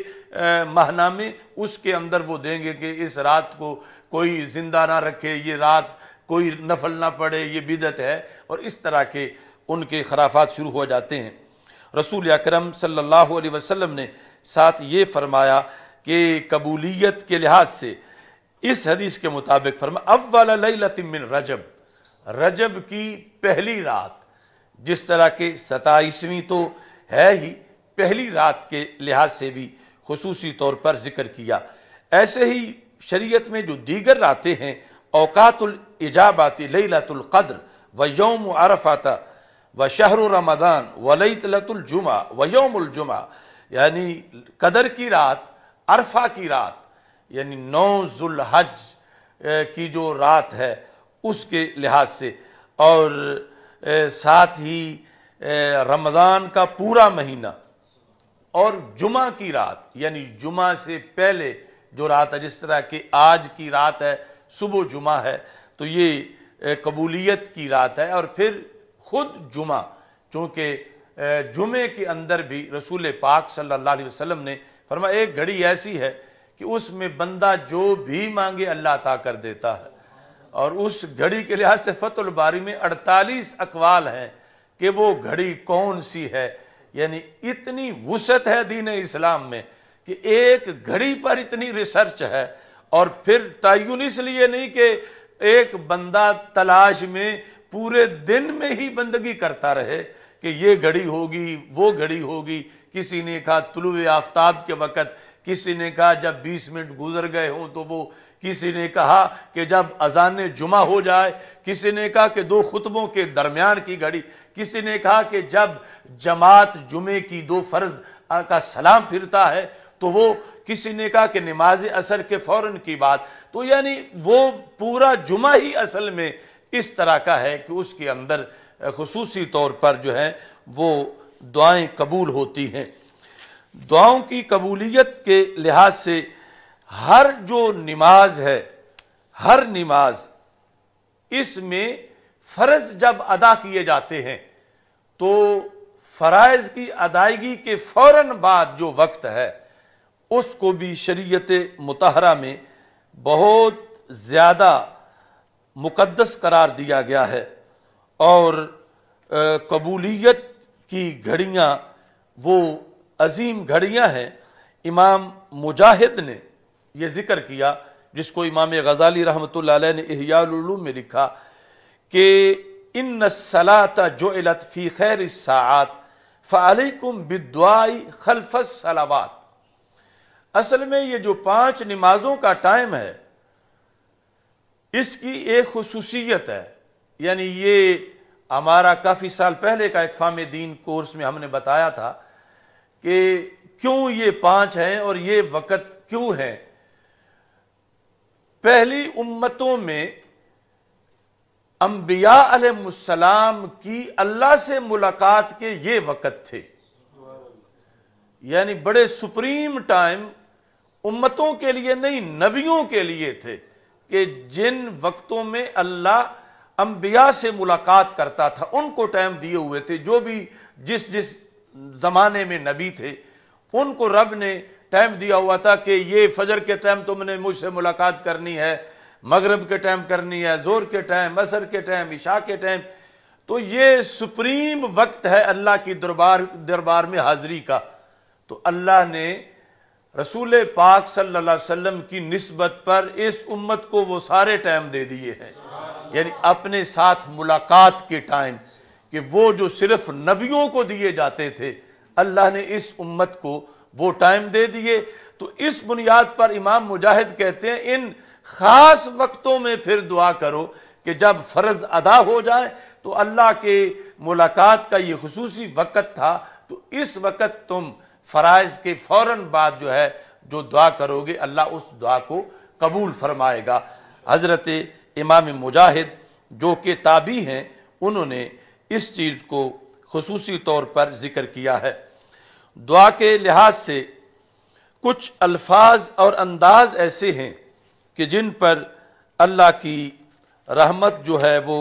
माहनामे उसके अंदर वो देंगे कि इस रात को कोई ज़िंदा ना रखे ये रात कोई नफल ना पढ़े ये बिदत है और इस तरह के उनके खराफात शुरू हो जाते हैं रसूल अक्रम सल्ला अलैहि ने साथ ये फरमाया कि कबूलीत के लिहाज से इस हदीस के मुताबिक फरमा अव्वाल लतिमिन रजब रजब की पहली रात जिस तरह के सताईसवीं तो है ही पहली रात के लिहाज से भी खसूसी तौर पर जिक्र किया ऐसे ही शरीयत में जो दीगर रातें हैं लई लतुल कद्र व योम अरफाता व शहर रमदान व लई वलतलतुलजुमा व योमुलजुमा यानी कदर की रात अरफा की रात यानी नौ जुल्हज की जो रात है उसके लिहाज से और साथ ही रमज़ान का पूरा महीना और जुमा की रात यानी जुमा से पहले जो रात है जिस तरह की आज की रात है सुबह जुमा है तो ये कबूलियत की रात है और फिर खुद जुमा चूँकि जुमे के अंदर भी रसूल पाक सल्लल्लाहु अलैहि वसल्लम ने फरमा एक घड़ी ऐसी है कि उसमें बंदा जो भी मांगे अल्लाह अता कर देता है और उस घड़ी के लिहाज से फतलबारी में 48 अकवाल हैं कि वो घड़ी कौन सी है यानी इतनी वसत है दीन इस्लाम में कि एक घड़ी पर इतनी रिसर्च है और फिर तयन इसलिए नहीं कि एक बंदा तलाश में पूरे दिन में ही बंदगी करता रहे कि ये घड़ी होगी वो घड़ी होगी किसी ने कहा तुलु आफ्ताब के वक़्त किसी ने कहा जब 20 मिनट गुजर गए हों तो वो किसी ने कहा कि जब अजान जुमा हो जाए किसी ने कहा कि दो खुतबों के दरमियान की घड़ी किसी ने कहा कि जब जमात जुमे की दो फ़र्ज़ का सलाम फिरता है तो वो किसी ने कहा कि नमाज असर के फ़ौरन की बात तो यानी वो पूरा जुमा ही असल में इस तरह का है कि उसके अंदर खसूसी तौर पर जो है वो दुआएं कबूल होती हैं दुआओं की कबूलियत के लिहाज से हर जो नमाज है हर नमाज इसमें फ़र्ज जब अदा किए जाते हैं तो फराइज की अदायगी के फ़ौर बाद जो वक्त है उसको भी शरीयत मतहरा में बहुत ज़्यादा मुकद्दस करार दिया गया है और कबूलियत की घड़ियाँ वो अजीम घड़ियाँ हैं इमाम मुजाहिद ने यह ज़िक्र किया जिसको इमाम गज़ाली रहमत ने एहयालूम में लिखा कि इन सलात जो फी खैर सात फ़ालकुम बिदवाई खलफ़ सलावात असल में ये जो पांच नमाजों का टाइम है इसकी एक खसूसियत है यानी ये हमारा काफ़ी साल पहले का एक फाम दीन कोर्स में हमने बताया था कि क्यों ये पांच हैं और ये वक़्त क्यों हैं पहली उम्मतों में अम्बिया अलैहिस्सलाम की अल्लाह से मुलाकात के ये वक़्त थे यानी बड़े सुप्रीम टाइम उम्मतों के लिए नहीं नबियों के लिए थे कि जिन वक्तों में अल्लाह अम्बिया से मुलाकात करता था उनको टाइम दिए हुए थे जो भी जिस जिस ज़माने में नबी थे उनको रब ने टाइम दिया हुआ था कि ये फजर के टाइम तुमने मुझसे मुलाकात करनी है मगरब के टाइम करनी है जोर के टाइम असर के टाइम ईशा के टाइम तो ये सुप्रीम वक्त है अल्लाह की दरबार दरबार में हाजिरी का तो अल्लाह ने रसूल पाक सल्ला अलैहि की नस्बत पर इस उम्मत को वो सारे टाइम दे दिए हैं यानी अपने साथ मुलाकात के टाइम कि वो जो सिर्फ नबियों को दिए जाते थे अल्लाह ने इस उम्मत को वो टाइम दे दिए तो इस बुनियाद पर इमाम मुजाहिद कहते हैं इन ख़ास वक्तों में फिर दुआ करो कि जब फ़र्ज़ अदा हो जाए तो अल्लाह के मुलाकात का ये खसूसी वक़्त था तो इस वक़्त तुम फ़राइज़ के फ़ौर बाद जो है जो दुआ करोगे अल्लाह उस दुआ को कबूल फरमाएगा हज़रत इमाम मुजाहिद जो कि ताबी हैं उन्होंने इस चीज़ को खसूसी तौर पर ज़िक्र किया है दुआ के लिहाज से कुछ अल्फाज और अंदाज ऐसे हैं कि जिन पर अल्लाह की रहमत जो है वो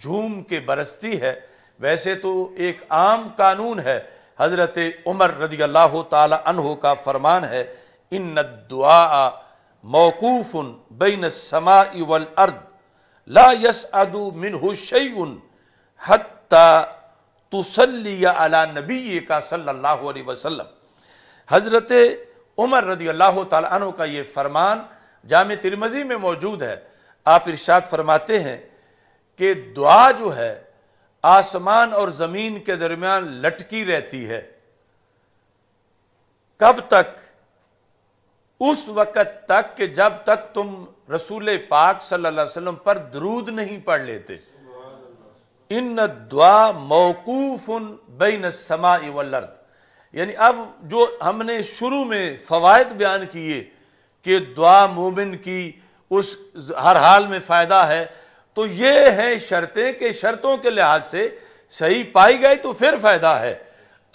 झूम के बरसती है वैसे तो एक आम कानून है हज़रत उमर रदी अल्लाह तहो का फरमान है इन दुआ मौकूफ़न बिन समा वल अर्द ला यस अदु मिन हुशन हत्ता तुसली अला नबी का सल्लल्लाहु अलैहि वसल्लम हज़रत उमर रदी अल्लाह तहों का ये फरमान जाम तिरमजी में मौजूद है आप इर्शाद फरमाते हैं कि दुआ जो है आसमान और ज़मीन के दरमियान लटकी रहती है कब तक उस वक़्त तक कि जब तक तुम रसूल पाक सल्लल्लाहु अलैहि वसल्लम पर दरूद नहीं पढ़ लेते इन दुआ मौकूफ़ बिन समा इवलर्द यानी अब जो हमने शुरू में फवायद बयान किए कि दुआ मोमिन की उस हर हाल में फ़ायदा है तो ये हैं शर्तें कि शर्तों के लिहाज से सही पाई गई तो फिर फायदा है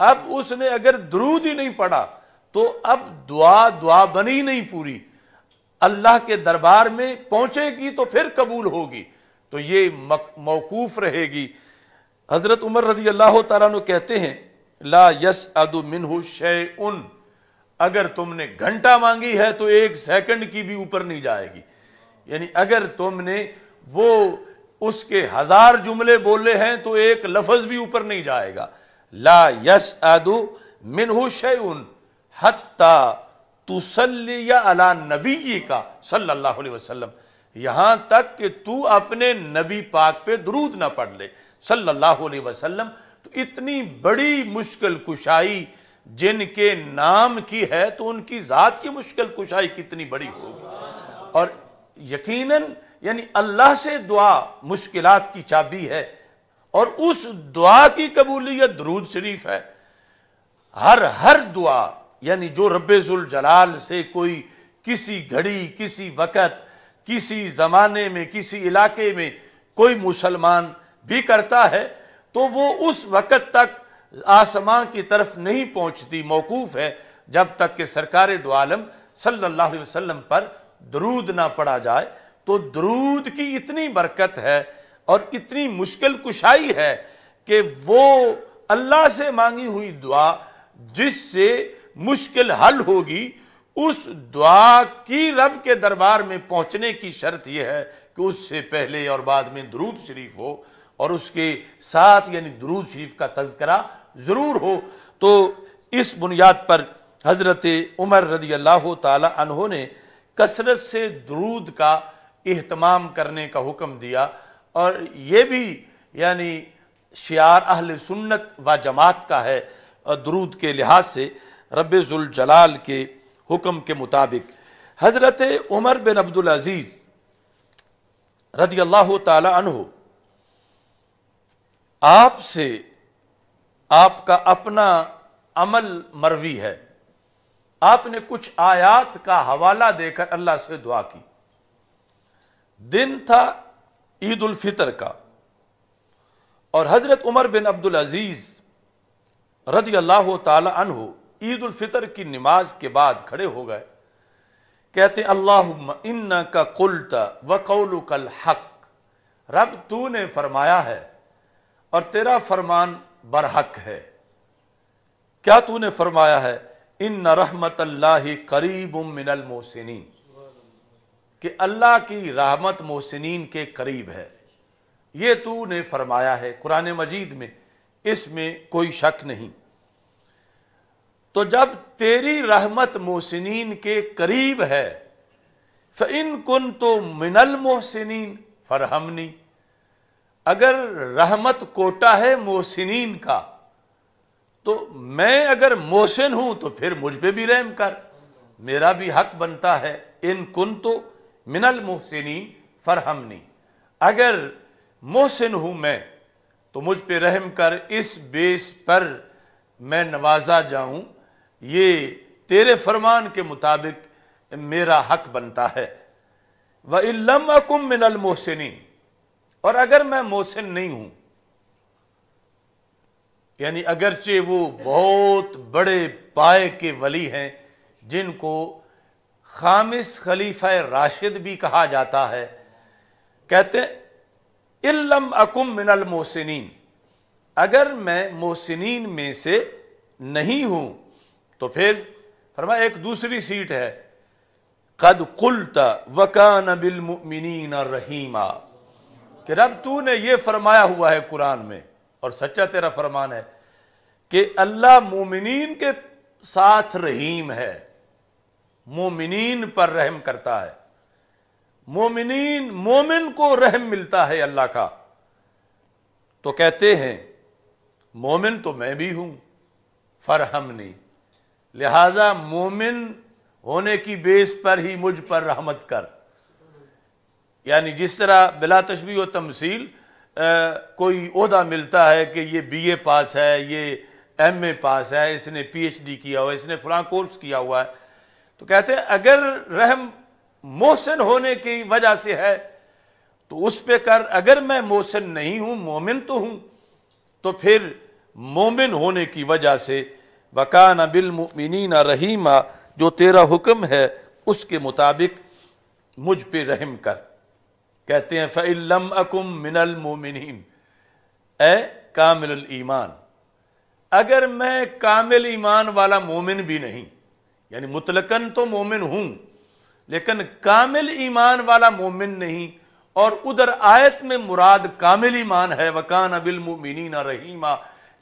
अब उसने अगर दरूद ही नहीं पढ़ा तो अब दुआ दुआ बनी नहीं पूरी अल्लाह के दरबार में पहुंचेगी तो फिर कबूल होगी तो ये मौकूफ रहेगी हजरत उमर रजी अल्लाह तारा कहते हैं ला यस अदु मिनहु शे उन अगर तुमने घंटा मांगी है तो एक सेकंड की भी ऊपर नहीं जाएगी यानी अगर तुमने वो उसके हजार जुमले बोले हैं तो एक लफज भी ऊपर नहीं जाएगा ला यस आदु मिनहु शैन हत्ता तुसलिया अला नबी का सल्लल्लाहु अलैहि वसल्लम यहां तक कि तू अपने नबी पाक पे दरूद ना पढ़ ले सल्लल्लाहु अलैहि वसल्लम तो इतनी बड़ी मुश्किल कुशाई जिनके नाम की है तो उनकी ज़ात की मुश्किल कुशाई कितनी बड़ी होगी और यकीनन यानी अल्लाह से दुआ मुश्किल की चाबी है और उस दुआ की कबूलियत दरूद शरीफ है हर हर दुआ यानी जो रब्बुल जलाल से कोई किसी घड़ी किसी वक़्त किसी ज़माने में किसी इलाके में कोई मुसलमान भी करता है तो वो उस वक़्त तक आसमां की तरफ नहीं पहुंचती मौकूफ़ है जब तक कि सरकार दो आलम सल्लल्लाहु अलैहि वसल्लम पर दरूद ना पड़ा जाए तो द्रूद की इतनी बरकत है और इतनी मुश्किल कुशाई है कि वो अल्लाह से मांगी हुई दुआ जिससे मुश्किल हल होगी उस दुआ की रब के दरबार में पहुंचने की शर्त यह है कि उससे पहले और बाद में द्रूद शरीफ हो और उसके साथ यानी द्रूद शरीफ का तस्करा ज़रूर हो तो इस बुनियाद पर हज़रत उमर रदी अल्लाह तहों ने कसरत से द्रूद का अहतमाम करने का हुक्म दिया और ये भी यानी शार अहल सुन्नत व जमात का है दरूद के लिहाज से रबाल के हुक्म के मुताबिक हज़रत उमर बिन अब्दुल अज़ीज़ रदी अल्लाह तहु आपसे आपका अपना अमल मरवी है आपने कुछ आयात का हवाला देकर अल्लाह से दुआ की दिन था ईद फितर का और हज़रत उमर बिन अब्दुल अजीज़ रदी अल्लाह तहु ईद फितर की नमाज के बाद खड़े हो गए कहते अल्लाह इन्ना का कुलता व कौल कल हक रब तू ने फरमाया है और तेरा फरमान बरहक है क्या तूने फरमाया है इन रहमत करीब मिनल मोहसिन कि अल्लाह की रहमत मोहसिन के करीब है ये तू ने फरमाया है कुरान मजीद में इसमें कोई शक नहीं तो जब तेरी रहमत मोहसिन के करीब है फ़िन कन तो मिनल मोहसिन फरहमनी अगर रहमत कोटा है मोहसिन का तो मैं अगर मोहसिन हूं तो फिर मुझ पर भी रहम कर मेरा भी हक बनता है इन कन तो मिनल मोहसिन फरहमनी अगर मोहसिन हूँ मैं तो मुझ पर रहम कर इस बेस पर मैं नवाजा जाऊँ ये तेरे फरमान के मुताबिक मेरा हक बनता है व इलम अकुम मिनल मोहसिन और अगर मैं मोहसिन नहीं हूं यानी अगरचे वो बहुत बड़े पाए के वली हैं जिनको खामिस खलीफा राशिद भी कहा जाता है कहते इल्लम अकुम मिनल मोहसिन अगर मैं मोहसिन में से नहीं हूं तो फिर फरमा एक दूसरी सीट है कद कुलता वकान बिलमिन रहीमा कि रब तू ने यह फरमाया हुआ है कुरान में और सच्चा तेरा फरमान है कि अल्लाह मोमिन के साथ रहीम है मोमिन पर रहम करता है मोमिन मोमिन को रहम मिलता है अल्लाह का तो कहते हैं मोमिन तो मैं भी हूं फरहम नहीं लिहाजा मोमिन होने की बेस पर ही मुझ पर रहमत कर यानी जिस तरह बिला तशबी व तमसील कोई अहदा मिलता है कि ये बी ए पास है ये एम ए पास है इसने पी एच डी किया हुआ है इसने फलां कोर्स किया हुआ है तो कहते हैं अगर रहम मोहसिन होने की वजह से है तो उस पे कर अगर मैं मोहसिन नहीं हूं मोमिन तो हूं तो फिर मोमिन होने की वजह से वकान बिल मिनीना रहीमा जो तेरा हुक्म है उसके मुताबिक मुझ पे रहम कर कहते हैं फ़िल्म अकुम मिनल मोमिन ए कामिल ईमान अगर मैं कामिल ईमान वाला मोमिन भी नहीं यानी मुतलकन तो मोमिन हूं लेकिन कामिल ईमान वाला मोमिन नहीं और उधर आयत में मुराद कामिल ईमान है वकान अबिल मोमिन रहीमा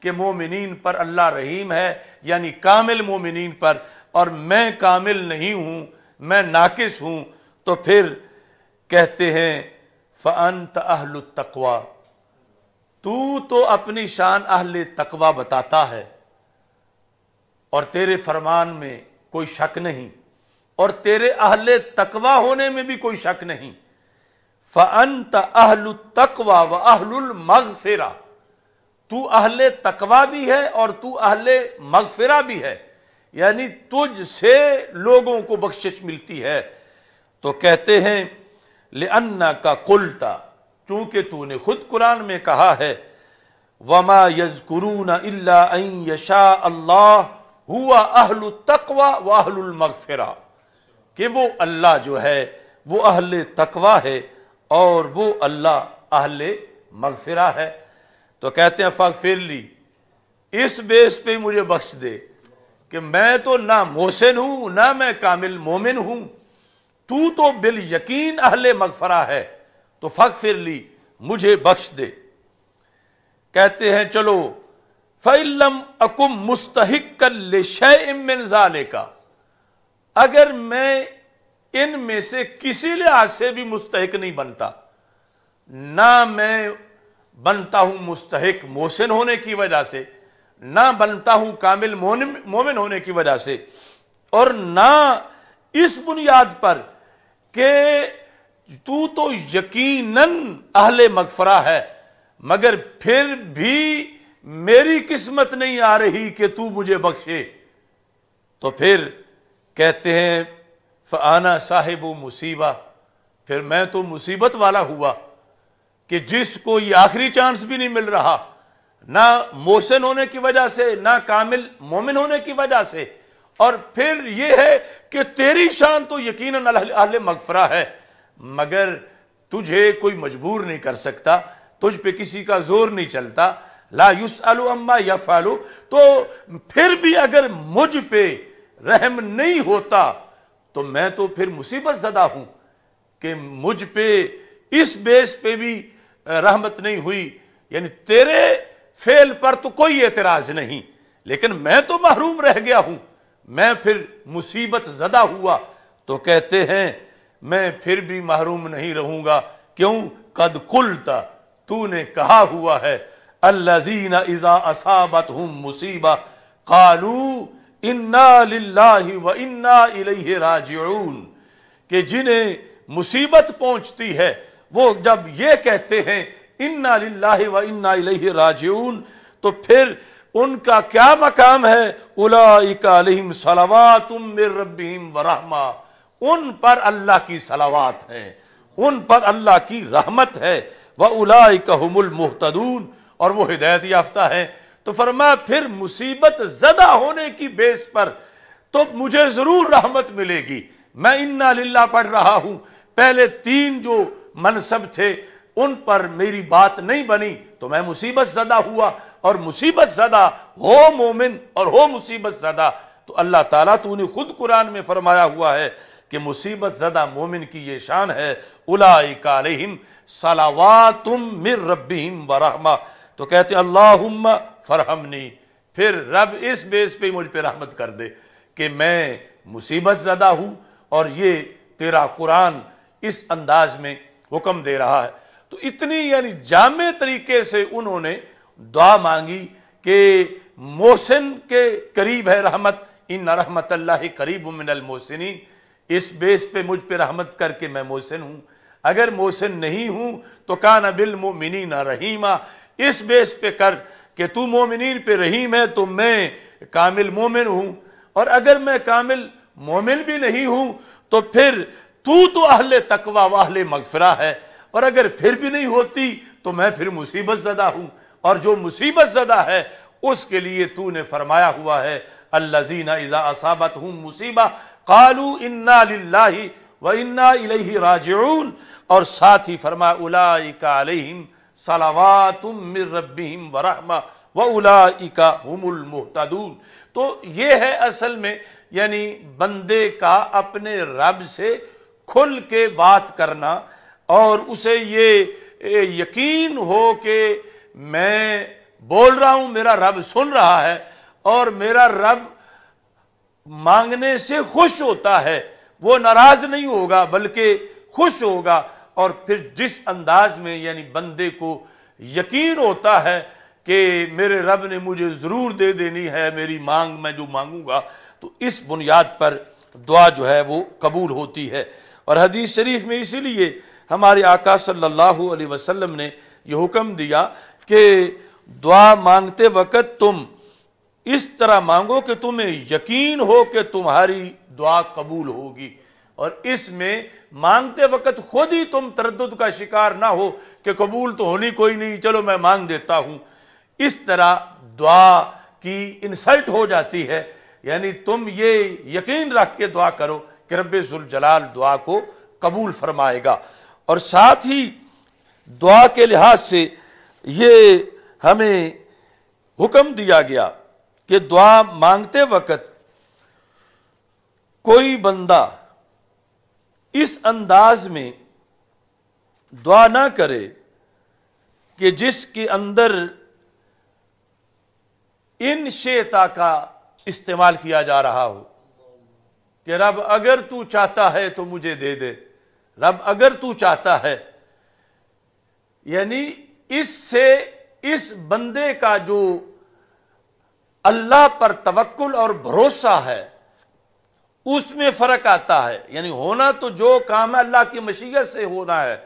के मोमिन पर अल्लाह रहीम है यानी कामिल मोमिन पर और मैं कामिल नहीं हूं मैं नाकिस हूं तो फिर कहते हैं फंत अहल तकवा तू तो अपनी शान अहल तकवा बताता है और तेरे फरमान में कोई शक नहीं और तेरे अहले तकवा होने में भी कोई शक नहीं फंत अहल तकवा व अहलुल मगफिरा तू अहल तकवा भी है और तू अहल मगफिरा भी है यानी तुझ से लोगों को बख्शिश मिलती है तो कहते हैं ले अन्ना का कुलता चूंकि तूने खुद कुरान में कहा है वमा यजकुरून अल्ला यशा अल्लाह हुआ अहल तकवा व अहल कि वो अल्लाह जो है वो अहल तकवा है और वो अल्लाह अहल मगफरा है तो कहते हैं ली इस बेस पे मुझे बख्श दे कि मैं तो ना मोहसिन हूँ ना मैं कामिल मोमिन हूँ तू तो बिल यकीन अहल मगफरा है तो फक फिर ली मुझे बख्श दे कहते हैं चलो फ़ैलम अकुम मुस्तक का अगर मैं इन में से किसी लिहाज से भी मुस्तक नहीं बनता ना मैं बनता हूं मुस्तक मोहसिन होने की वजह से ना बनता हूं कामिल मोमिन होने की वजह से और ना इस बुनियाद पर कि तू तो यकीनन अहले मकफरा है मगर फिर भी मेरी किस्मत नहीं आ रही कि तू मुझे बख्शे तो फिर कहते हैं फ़ाना साहेब मुसीबा फिर मैं तो मुसीबत वाला हुआ कि जिसको ये आखिरी चांस भी नहीं मिल रहा ना मोशन होने की वजह से ना कामिल मोमिन होने की वजह से और फिर ये है कि तेरी शान तो यकीन अहल मगफरा है मगर तुझे कोई मजबूर नहीं कर सकता तुझ पे किसी का जोर नहीं चलता ला युस आलू अम्मा या फालू तो फिर भी अगर मुझ पे रहम नहीं होता तो मैं तो फिर मुसीबत ज़दा हूँ कि मुझ पे इस बेस पे भी रहमत नहीं हुई यानी तेरे फेल पर तो कोई एतराज़ नहीं लेकिन मैं तो महरूम रह गया हूँ मैं फिर मुसीबत ज़दा हुआ तो कहते हैं मैं फिर भी महरूम नहीं रहूँगा क्यों कद कुल था तूने कहा हुआ है الذين اذا اصابتهم مصيبه قالوا انا لله وانا اليه راجعون कि जिन्हें मुसीबत पहुंचती है वो जब ये कहते हैं इन्ना लिल्लाहि व इन्ना इलैहि राजिऊन तो फिर उनका क्या मकाम है उलाइकालहिम सलावातुम मिर रब्बिहिम व रहमा उन पर अल्लाह की सलावात है उन पर अल्लाह की रहमत है व उलाइकहुमुल मुहतदून और वो हिदायत याफ्ता है तो फरमा फिर मुसीबत ज़दा होने की बेस पर तो मुझे ज़रूर रहमत मिलेगी मैं इन्ना लिल्ला पढ़ रहा हूँ पहले तीन जो मनसब थे उन पर मेरी बात नहीं बनी तो मैं मुसीबत ज़दा हुआ और मुसीबत ज़दा हो मोमिन और हो मुसीबत ज़दा तो अल्लाह ताला तूने तो खुद कुरान में फरमाया हुआ है कि मुसीबत ज़दा मोमिन की ये शान है उलाइकालहिम सलावा तुम मिर रबीम वरहमा तो कहते अल्लाह फरहमनी फिर रब इस बेस पे मुझ पर रहमत कर दे कि मैं मुसीबत ज़दा हूँ और ये तेरा कुरान इस अंदाज में हुक्म दे रहा है तो इतनी यानी जाम तरीके से उन्होंने दुआ मांगी कि मोहसिन के करीब है रहमत इन रहमत अल्लाह करीब मिनल मोहसिनी इस बेस पे मुझ पर रहमत करके मैं मोहसिन हूँ अगर मोहसिन नहीं हूँ तो कान बिल मोमिनी ना रहीमा इस बेस पे कर कि तू मोमिन पे रहीम है तो मैं कामिल मोमिन हूं और अगर मैं कामिल मोमिन भी नहीं हूं तो फिर तू तो अहल तकवा वाहल मगफरा है और अगर फिर भी नहीं होती तो मैं फिर मुसीबत ज़दा हूं और जो मुसीबत ज़दा है उसके लिए तू ने फरमाया हुआ है अल्लाजीना इज़ा असाबत हूं मुसीबा कालू इन्ना व इन्ना राजून और साथ ही फरमा उलाइम सलावातुम वरहमा व उलाइका तो ये है असल में यानी बंदे का अपने रब से खुल के बात करना और उसे ये यकीन हो कि मैं बोल रहा हूँ मेरा रब सुन रहा है और मेरा रब मांगने से खुश होता है वो नाराज नहीं होगा बल्कि खुश होगा और फिर जिस अंदाज में यानी बंदे को यकीन होता है कि मेरे रब ने मुझे ज़रूर दे देनी है मेरी मांग मैं जो मांगूंगा तो इस बुनियाद पर दुआ जो है वो कबूल होती है और हदीस शरीफ में इसीलिए हमारे आका सल्लल्लाहु अलैहि वसल्लम ने यह हुक्म दिया कि दुआ मांगते वक़्त तुम इस तरह मांगो कि तुम्हें यकीन हो कि तुम्हारी दुआ कबूल होगी और इसमें मांगते वक्त खुद ही तुम तरद का शिकार ना हो कि कबूल तो होनी कोई नहीं चलो मैं मांग देता हूं इस तरह दुआ की इंसल्ट हो जाती है यानी तुम ये यकीन रख के दुआ करो कि रब जलाल दुआ को कबूल फरमाएगा और साथ ही दुआ के लिहाज से ये हमें हुक्म दिया गया कि दुआ मांगते वक्त कोई बंदा इस अंदाज में दुआ ना करे कि जिसके अंदर इन शेता का इस्तेमाल किया जा रहा हो कि रब अगर तू चाहता है तो मुझे दे दे रब अगर तू चाहता है यानी इससे इस बंदे का जो अल्लाह पर तवक्ल और भरोसा है उसमें फ़र्क आता है यानी होना तो जो काम है अल्लाह की मशीयत से होना है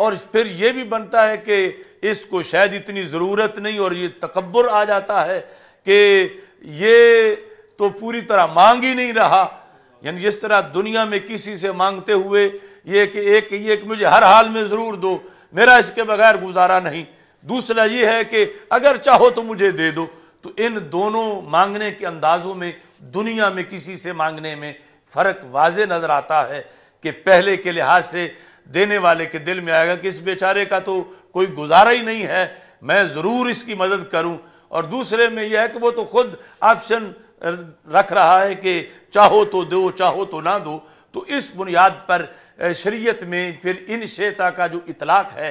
और फिर ये भी बनता है कि इसको शायद इतनी ज़रूरत नहीं और ये तकबर आ जाता है कि ये तो पूरी तरह मांग ही नहीं रहा यानी जिस तरह दुनिया में किसी से मांगते हुए ये कि एक ये कि मुझे हर हाल में ज़रूर दो मेरा इसके बगैर गुजारा नहीं दूसरा ये है कि अगर चाहो तो मुझे दे दो तो इन दोनों मांगने के अंदाज़ों में दुनिया में किसी से मांगने में फ़र्क वाज नज़र आता है कि पहले के लिहाज से देने वाले के दिल में आएगा कि इस बेचारे का तो कोई गुजारा ही नहीं है मैं ज़रूर इसकी मदद करूँ और दूसरे में यह है कि वो तो खुद ऑप्शन रख रहा है कि चाहो तो दो चाहो तो ना दो तो इस बुनियाद पर शरीयत में फिर इन शेता का जो इतलाक़ है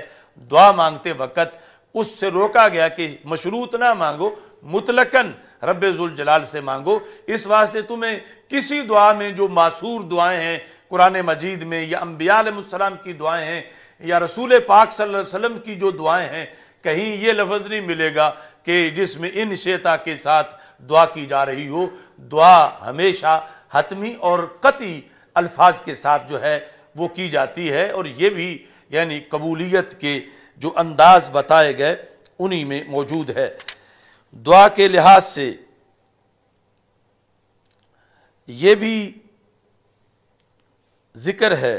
दुआ मांगते वक़्त उससे रोका गया कि मशरूत ना मांगो मुतलकन जलाल से मांगो इस वास्ते तुम्हें किसी दुआ में जो मासूर दुआएं हैं कुरान मजीद में या अम्बियालम की दुआएं हैं या रसूल पाक वसल्लम की जो दुआएं हैं कहीं ये लफ्ज़ नहीं मिलेगा कि जिसमें इन शेता के साथ दुआ की जा रही हो दुआ हमेशा हतमी और कति अल्फाज के साथ जो है वो की जाती है और ये भी यानी कबूलियत के जो अंदाज़ बताए गए उन्हीं में मौजूद है दुआ के लिहाज से ये भी जिक्र है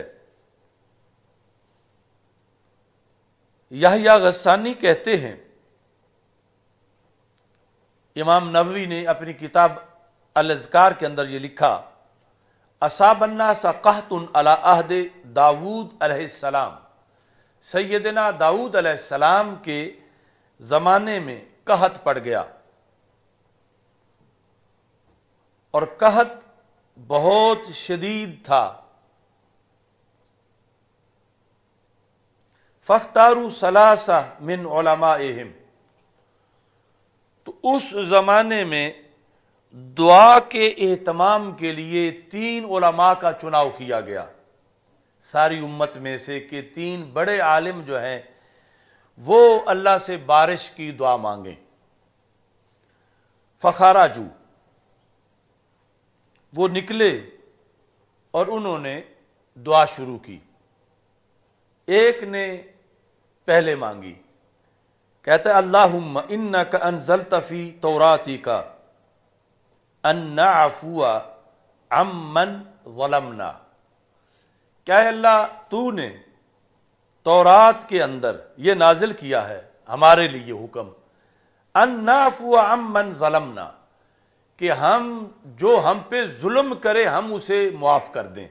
यहया गस्सानी कहते हैं इमाम नबी ने अपनी किताब अलजकार के अंदर ये लिखा असाबन्ना सकाहतन अलाहद दाऊद अलैहिस्सलाम सैदना दाऊद अलैहिस्सलाम के ज़माने में कहत पड़ गया और कहत बहुत शदीद था फख्तारू सलासा मिन ओलमाम तो उस ज़माने में दुआ के एहतमाम के लिए तीन ओलामा का चुनाव किया गया सारी उम्मत में से के तीन बड़े आलिम जो हैं वो अल्लाह से बारिश की दुआ मांगे फखारा जू वो निकले और उन्होंने दुआ शुरू की एक ने पहले मांगी कहते अल्लाह इन्ना का अनजल तफ़ी तोराती का अन्ना अफुआ अमन वलमना क्या अल्लाह तू ने तौरात के अंदर ये नाजिल किया है हमारे लिए हुक्म अन्नाफु अमन ना कि हम जो हम पे जुल्म करे हम उसे मुआफ़ कर दें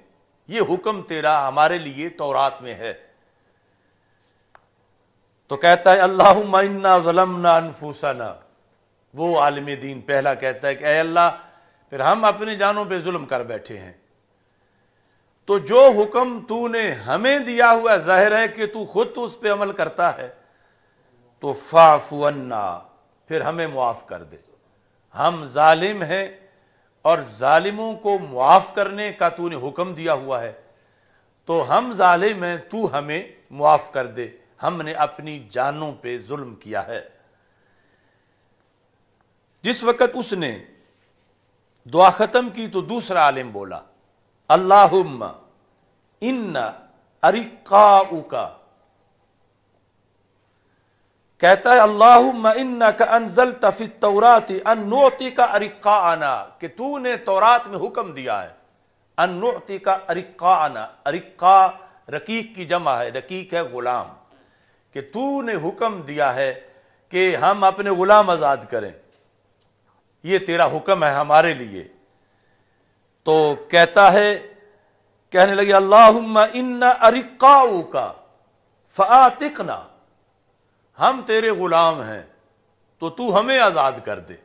ये हुक्म तेरा हमारे लिए तौरात में है तो कहता है अल्लाह मन्ना ज़लमना अनफूसाना वो आलम दीन पहला कहता है कि अल्लाह फिर हम अपनी जानों पर जुल्म कर बैठे हैं तो जो हुक्म तूने हमें दिया हुआ जाहिर है कि तू खुद उस पर अमल करता है तो फाफुअन्ना फिर हमें मुआफ़ कर दे हम ालिम हैं और जालिमों को मुआफ़ करने का तूने हुक्म दिया हुआ है तो हम जालिम हैं तू हमें मुआफ़ कर दे हमने अपनी जानों पे जुल्म किया है जिस वक़्त उसने दुआ ख़त्म की तो दूसरा आलिम बोला अल्लाहुम्मा इन्ना अरिकाउका कहता है अल्लाहुम्मा इन्ना का अनजल तफी तौराती अनोती का अरिका आना कि तू ने तौरात में हुक्म दिया है अनोती का अरिका आना अरिका रकीक की जमा है रकीक है गुलाम कि तू ने हुक्म दिया है कि हम अपने गुलाम आज़ाद करें ये तेरा हुक्म है हमारे लिए तो कहता है कहने लगे अल्लाह इन्ना अरिकाऊ का फ़ातिकना हम तेरे गुलाम हैं तो तू हमें आज़ाद कर दे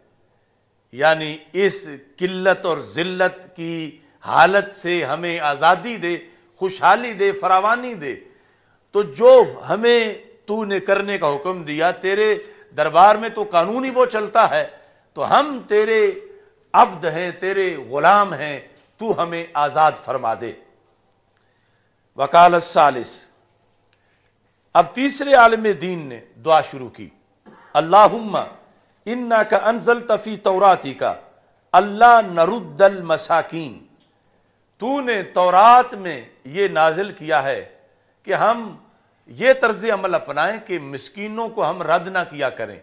यानी इस किल्लत और ज़िल्लत की हालत से हमें आज़ादी दे खुशहाली दे फरावानी दे तो जो हमें तूने करने का हुक्म दिया तेरे दरबार में तो कानून ही वो चलता है तो हम तेरे अब्द हैं तेरे गुलाम हैं तू हमें आज़ाद फरमा दे वकालत सालिस अब तीसरे आलम दीन ने दुआ शुरू की अल्लाहुम्मा इन्ना का अनजल तफ़ी तौराती का अल्लाह नरुद्दल मसाकिन तू ने तौरात में ये नाजिल किया है कि हम ये तर्ज अमल अपनाएं कि मिसकीनों को हम रद्द ना किया करें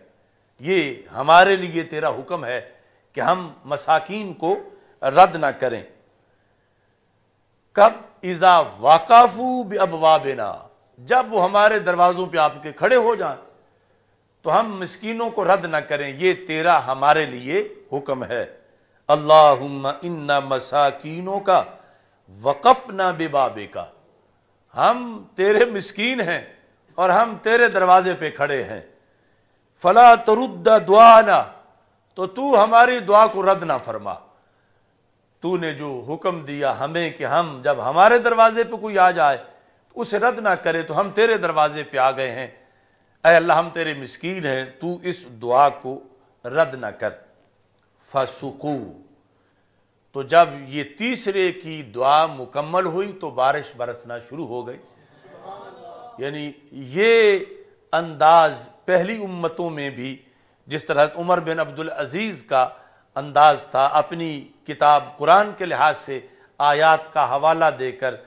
ये हमारे लिए तेरा हुक्म है कि हम मसाकिन को रद्द ना करें कब इज़ा वाकाफू अबवाबिना जब वो हमारे दरवाज़ों पे आपके खड़े हो जाएं तो हम मस्किनों को रद्द ना करें ये तेरा हमारे लिए हुक्म है अल्लाह इन्ना मसाकिनों का वक़फ़ ना बेबाबे का हम तेरे मस्किन हैं और हम तेरे दरवाजे पे खड़े हैं फला तरुद्दा दुआना तो तू हमारी दुआ को रद्द ना फरमा तूने जो हुक्म दिया हमें कि हम जब हमारे दरवाजे पे कोई आ जाए तो उसे रद्द ना करे तो हम तेरे दरवाजे पे आ गए हैं अः अल्लाह हम तेरे मिस्कीन हैं तू इस दुआ को रद्द ना कर फसुकू तो जब ये तीसरे की दुआ मुकम्मल हुई तो बारिश बरसना शुरू हो गई यानी ये अंदाज पहली उम्मतों में भी जिस तरह उमर बिन अब्दुल अजीज़ का अंदाज था अपनी किताब कुरान के लिहाज से आयात का हवाला देकर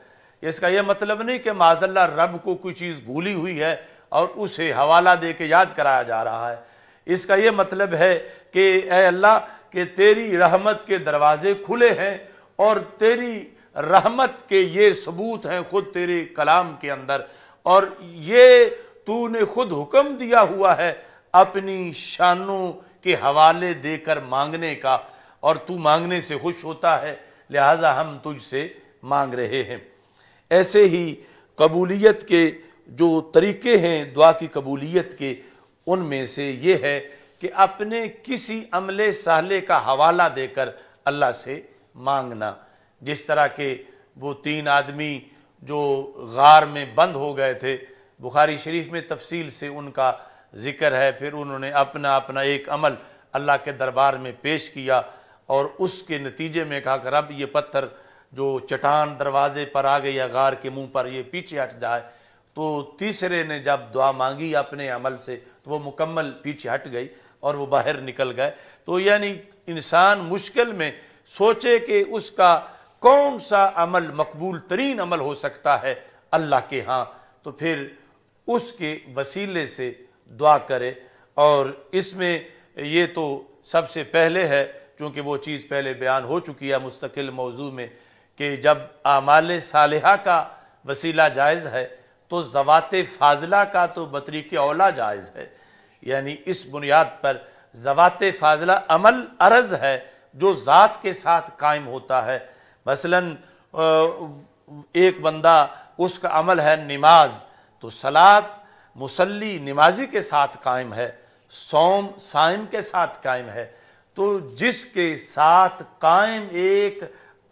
इसका यह मतलब नहीं कि माजल्ला रब को कोई चीज़ भूली हुई है और उसे हवाला दे के याद कराया जा रहा है इसका यह मतलब है कि अल्लाह के तेरी रहमत के दरवाज़े खुले हैं और तेरी रहमत के ये सबूत हैं ख़ुद तेरे कलाम के अंदर और ये तूने खुद हुक्म दिया हुआ है अपनी शानों के हवाले देकर मांगने का और तू मांगने से खुश होता है लिहाजा हम तुझसे मांग रहे हैं ऐसे ही कबूलियत के जो तरीके हैं दुआ की कबूलियत के उनमें से ये है कि अपने किसी अमले सहले का हवाला देकर अल्लाह से मांगना जिस तरह के वो तीन आदमी जो गार में बंद हो गए थे बुखारी शरीफ में तफसील से उनका ज़िक्र है फिर उन्होंने अपना अपना एक अमल अल्लाह के दरबार में पेश किया और उसके नतीजे में कहा कर अब ये पत्थर जो चटान दरवाजे पर आ गई या गार के मुंह पर ये पीछे हट जाए तो तीसरे ने जब दुआ मांगी अपने अमल से तो वो मुकम्मल पीछे हट गई और वो बाहर निकल गए तो यानी इंसान मुश्किल में सोचे कि उसका कौन सा अमल मकबूल तरीन अमल हो सकता है अल्लाह के यहाँ तो फिर उसके वसीले से दुआ करे और इसमें ये तो सबसे पहले है क्योंकि वो चीज़ पहले बयान हो चुकी है मुस्तकिल मौजू में कि जब आमाल सालहा का वसीला जायज़ है तो ज़वात फाजला का तो बतरी के औला जायज़ है यानी इस बुनियाद पर ज़वात फाजला अमल अर्ज है जो ज़ात के साथ कायम होता है मसलन एक बंदा उसका अमल है नमाज तो सलाद मुसल्ली नमाजी के साथ कायम है सोम साइम के साथ कायम है तो जिसके साथ कायम एक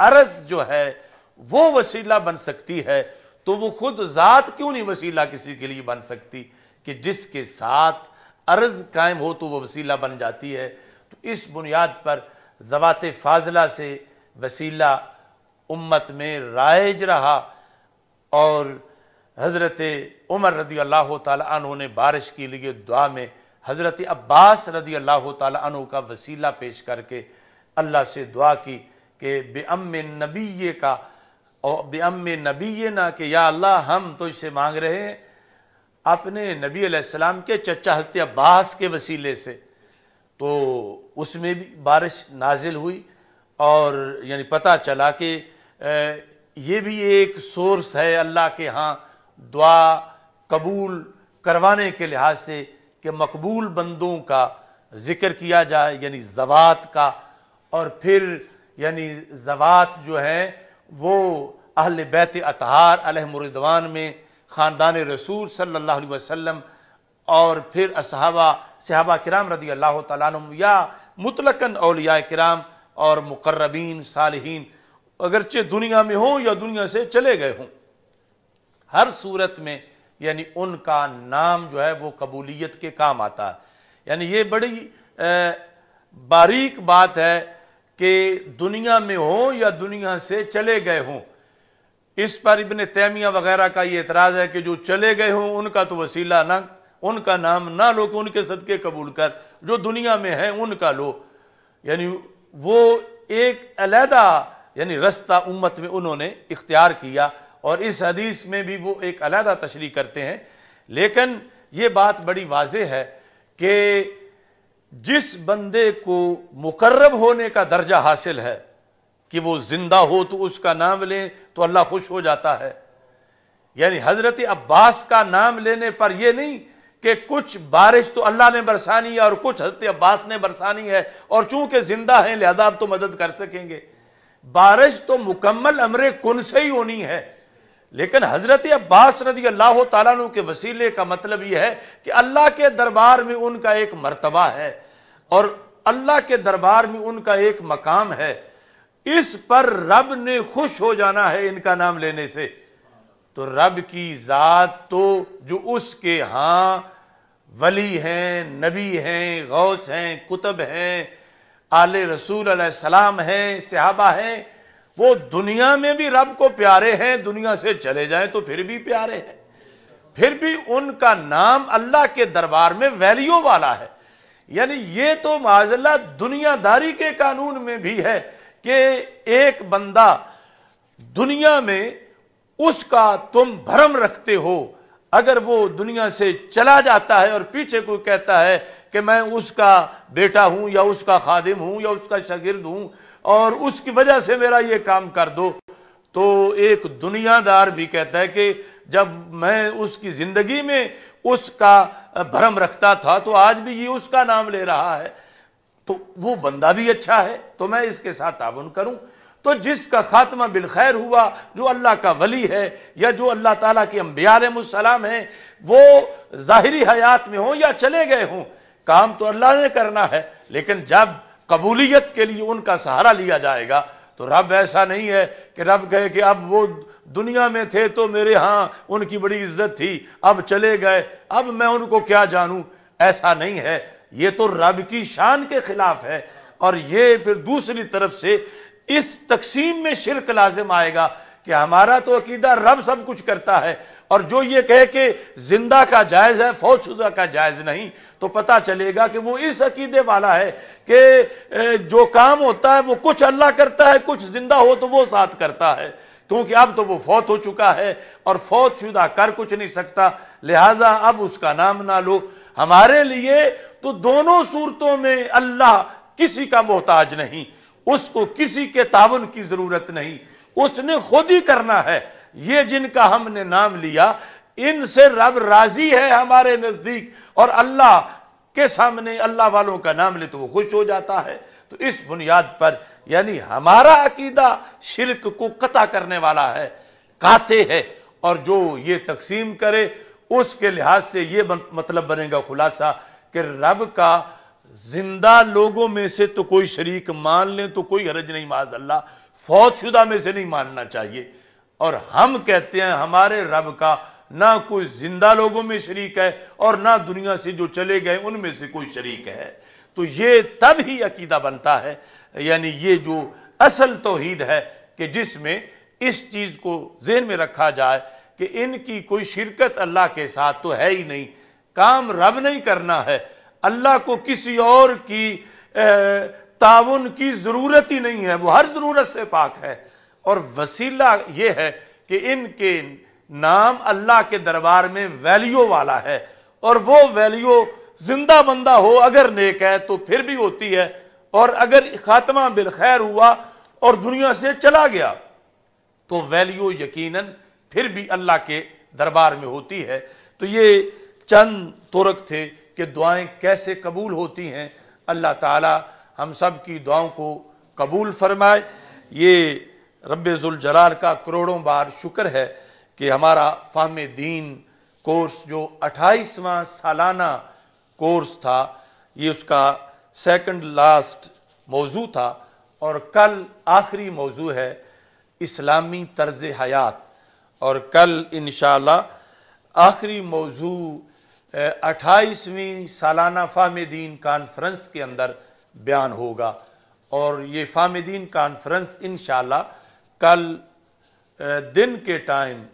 अरज जो है वो वसीला बन सकती है तो वो खुद ज़ात क्यों नहीं वसीला किसी के लिए बन सकती कि जिसके साथ अर्ज कायम हो तो वो वसीला बन जाती है तो इस बुनियाद पर ज़वात फाजला से वसीला उम्मत में राइज रहा और हज़रत उमर रदी अल्लाह तु ने बारिश के लिए दुआ में हज़रत अब्बास रदी अल्लाह तु का वसीला पेश करके अल्लाह से दुआ की कि बेअम नबी का और बेअम नबी ना कि या अल्लाह हम तो इसे मांग रहे हैं अपने नबी के चचा हजरत अब्बास के वसीले से तो उसमें भी बारिश नाजिल हुई और यानी पता चला कि ये भी एक सोर्स है अल्लाह के यहाँ दुआ कबूल करवाने के लिहाज से कि मकबूल बंदों का ज़िक्र किया जाए यानी जवात का और फिर यानी जवात जो है वो अहल बैत अतहार अलहमरदवान में ख़ानदान रसूल सल्लल्लाहु अलैहि वसल्लम और फिर असहाबा सहाबा कराम रदी अल्लाह तुम या मुतलकन अलिया कराम और मुकर्रबीन साल अगरचे दुनिया में हों या दुनिया से चले गए हों हर सूरत में यानी उनका नाम जो है वो कबूलियत के काम आता है यानी ये बड़ी बारीक बात है कि दुनिया में हो या दुनिया से चले गए हों इस पर इबन तैमिया वगैरह का ये एतराज़ है कि जो चले गए हों उनका तो वसीला ना उनका नाम ना लो कि उनके सदक़े कबूल कर जो दुनिया में है उनका लो यानी वो एक अलहदा यानी रास्ता उम्मत में उन्होंने इख्तियार किया और इस हदीस में भी वो एक अलहदा तशरी करते हैं लेकिन ये बात बड़ी वाज है कि जिस बंदे को मुकर्रब होने का दर्जा हासिल है कि वो ज़िंदा हो तो उसका नाम लें तो अल्लाह खुश हो जाता है यानी हज़रत अब्बास का नाम लेने पर यह नहीं कि कुछ बारिश तो अल्लाह ने बरसानी है और कुछ हज़रत अब्बास ने बरसानी है और चूंकि ज़िंदा हैं लिहाजा आप तो मदद कर सकेंगे बारिश तो मुकम्मल अमरे कुन से ही होनी है लेकिन हज़रत अब्बास रजी अल्लाह तु के वसीले का मतलब यह है कि अल्लाह के दरबार में उनका एक मरतबा है और अल्लाह के दरबार में उनका एक मकाम है इस पर रब ने खुश हो जाना है इनका नाम लेने से तो रब की ज़ात तो जो उसके हाँ वली हैं नबी हैं गौस हैं कुतब हैं आले रसूल सलाम हैं सहाबा हैं वो दुनिया में भी रब को प्यारे हैं दुनिया से चले जाएं तो फिर भी प्यारे हैं फिर भी उनका नाम अल्लाह के दरबार में वैल्यू वाला है यानी ये तो माजल्ला दुनियादारी के कानून में भी है कि एक बंदा दुनिया में उसका तुम भरम रखते हो अगर वो दुनिया से चला जाता है और पीछे कोई कहता है कि मैं उसका बेटा हूं या उसका खादिम हूं या उसका शागिर्द हूं और उसकी वजह से मेरा ये काम कर दो तो एक दुनियादार भी कहता है कि जब मैं उसकी ज़िंदगी में उसका भ्रम रखता था तो आज भी ये उसका नाम ले रहा है तो वो बंदा भी अच्छा है तो मैं इसके साथ ताउन करूं तो जिसका खात्मा बिलखैर हुआ जो अल्लाह का वली है या जो अल्लाह ताला के अम्बियालम हैं वो ज़ाहरी हयात में हों या चले गए हों काम तो अल्लाह ने करना है लेकिन जब कबूलियत के लिए उनका सहारा लिया जाएगा तो रब ऐसा नहीं है कि रब गए कि अब वो दुनिया में थे तो मेरे यहाँ उनकी बड़ी इज्जत थी अब चले गए अब मैं उनको क्या जानूँ ऐसा नहीं है ये तो रब की शान के खिलाफ है और ये फिर दूसरी तरफ से इस तकसीम में शिरक लाजिम आएगा कि हमारा तो अकीदा रब सब कुछ करता है और जो ये कहे कि जिंदा का जायज है फौजशुदा का जायज नहीं तो पता चलेगा कि वो इस अकीदे वाला है कि जो काम होता है वो कुछ अल्लाह करता है कुछ जिंदा हो तो वो साथ करता है क्योंकि अब तो वो फौत हो चुका है और शुदा कर कुछ नहीं सकता लिहाजा अब उसका नाम ना लो हमारे लिए तो दोनों सूरतों में अल्लाह किसी का मोहताज नहीं उसको किसी के तावन की जरूरत नहीं उसने खुद ही करना है ये जिनका हमने नाम लिया इनसे रब राजी है हमारे नज़दीक और अल्लाह के सामने अल्लाह वालों का नाम ले तो वो खुश हो जाता है तो इस बुनियाद पर यानी हमारा अकीदा शिरक को कता करने वाला है काते है और जो ये तकसीम करे उसके लिहाज से ये मतलब बनेगा खुलासा कि रब का जिंदा लोगों में से तो कोई शरीक मान ले तो कोई हरज नहीं माज अल्लाह फौज शुदा में से नहीं मानना चाहिए और हम कहते हैं हमारे रब का ना कोई जिंदा लोगों में शरीक है और ना दुनिया से जो चले गए उनमें से कोई शरीक है तो ये तब ही अकीदा बनता है यानी ये जो असल तोहद है कि जिसमें इस चीज़ को जेन में रखा जाए कि इनकी कोई शिरकत अल्लाह के साथ तो है ही नहीं काम रब नहीं करना है अल्लाह को किसी और की ताउन की ज़रूरत ही नहीं है वो हर ज़रूरत से पाक है और वसीला ये है कि इनके नाम अल्लाह के दरबार में वैल्यू वाला है और वो वैल्यू जिंदा बंदा हो अगर नेक है तो फिर भी होती है और अगर खात्मा बिलखैर हुआ और दुनिया से चला गया तो वैल्यू यकीनन फिर भी अल्लाह के दरबार में होती है तो ये चंद तुरक थे कि दुआएं कैसे कबूल होती हैं अल्लाह ताला हम सब की दुआओं को कबूल फरमाए ये जलाल का करोड़ों बार शुक्र है कि हमारा फाम दीन कोर्स जो अट्ठाईसवा सालाना कोर्स था ये उसका सेकंड लास्ट मौजू था और कल आखिरी मौजू है इस्लामी तर्ज हयात और कल इन आखिरी मौजू अट्ठाईसवीं सालाना फाम दीन कॉन्फ्रेंस के अंदर बयान होगा और ये फाम दीन कॉन्फ्रेंस इन कल दिन के टाइम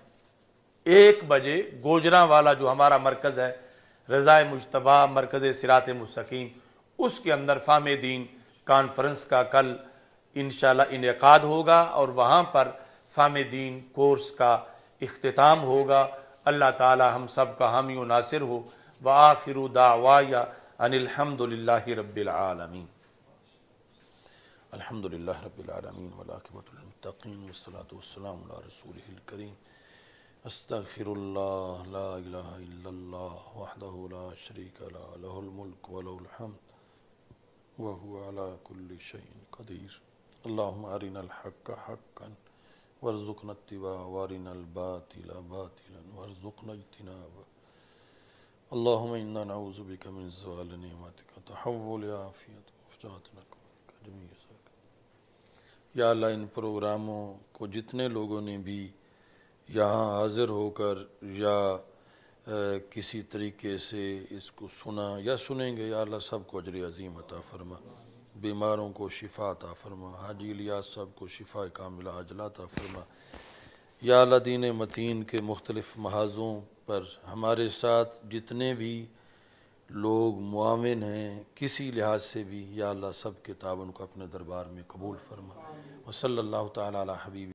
एक बजे गोजरा वाला जो हमारा मरकज़ है रज़ा मुशतबा मरकज़ सिरात मस्तकीम उसके अंदर फाम दीन कॉन्फ्रेंस का कल इन इनका होगा और वहाँ पर फाम दीन कोर्स का अख्ताम होगा अल्लाह ताला हम सब का हामी नासिर हो व आखिर दावा या अनिलहमदिल्ला रबालमीन अलहमदिल्ला रबालमीन المتقين والصلاة والسلام على رسوله الكريم أستغفر الله لا إله إلا الله وحده لا شريك له له الملك وله الحمد وهو على كل شيء قدير اللهم أرنا الحق حقا وارزقنا اتباعه وارنا الباطل باطلا وارزقنا اجتنابه اللهم إنا نعوذ بك من زوال نعمتك تحول عافيتك وفجاءة نكملك جميع या लाइन प्रोग्रामों को जितने लोगों ने भी यहाँ हाजिर होकर या आ, किसी तरीके से इसको सुना या सुनेंगे या अल्लाह सब को अजर अजीम अता फरमा बीमारों को शिफा अता फरमा हाजी लिया सब को शिफा कामिला अजला अता फरमा या अल्लाह दीन मतीन के मुख्तलिफ़ महाजों पर हमारे साथ जितने भी लोग मुआविन हैं किसी लिहाज से भी या अल्लाह सब के उनको को अपने दरबार में कबूल फरमा वसल्ला तबीब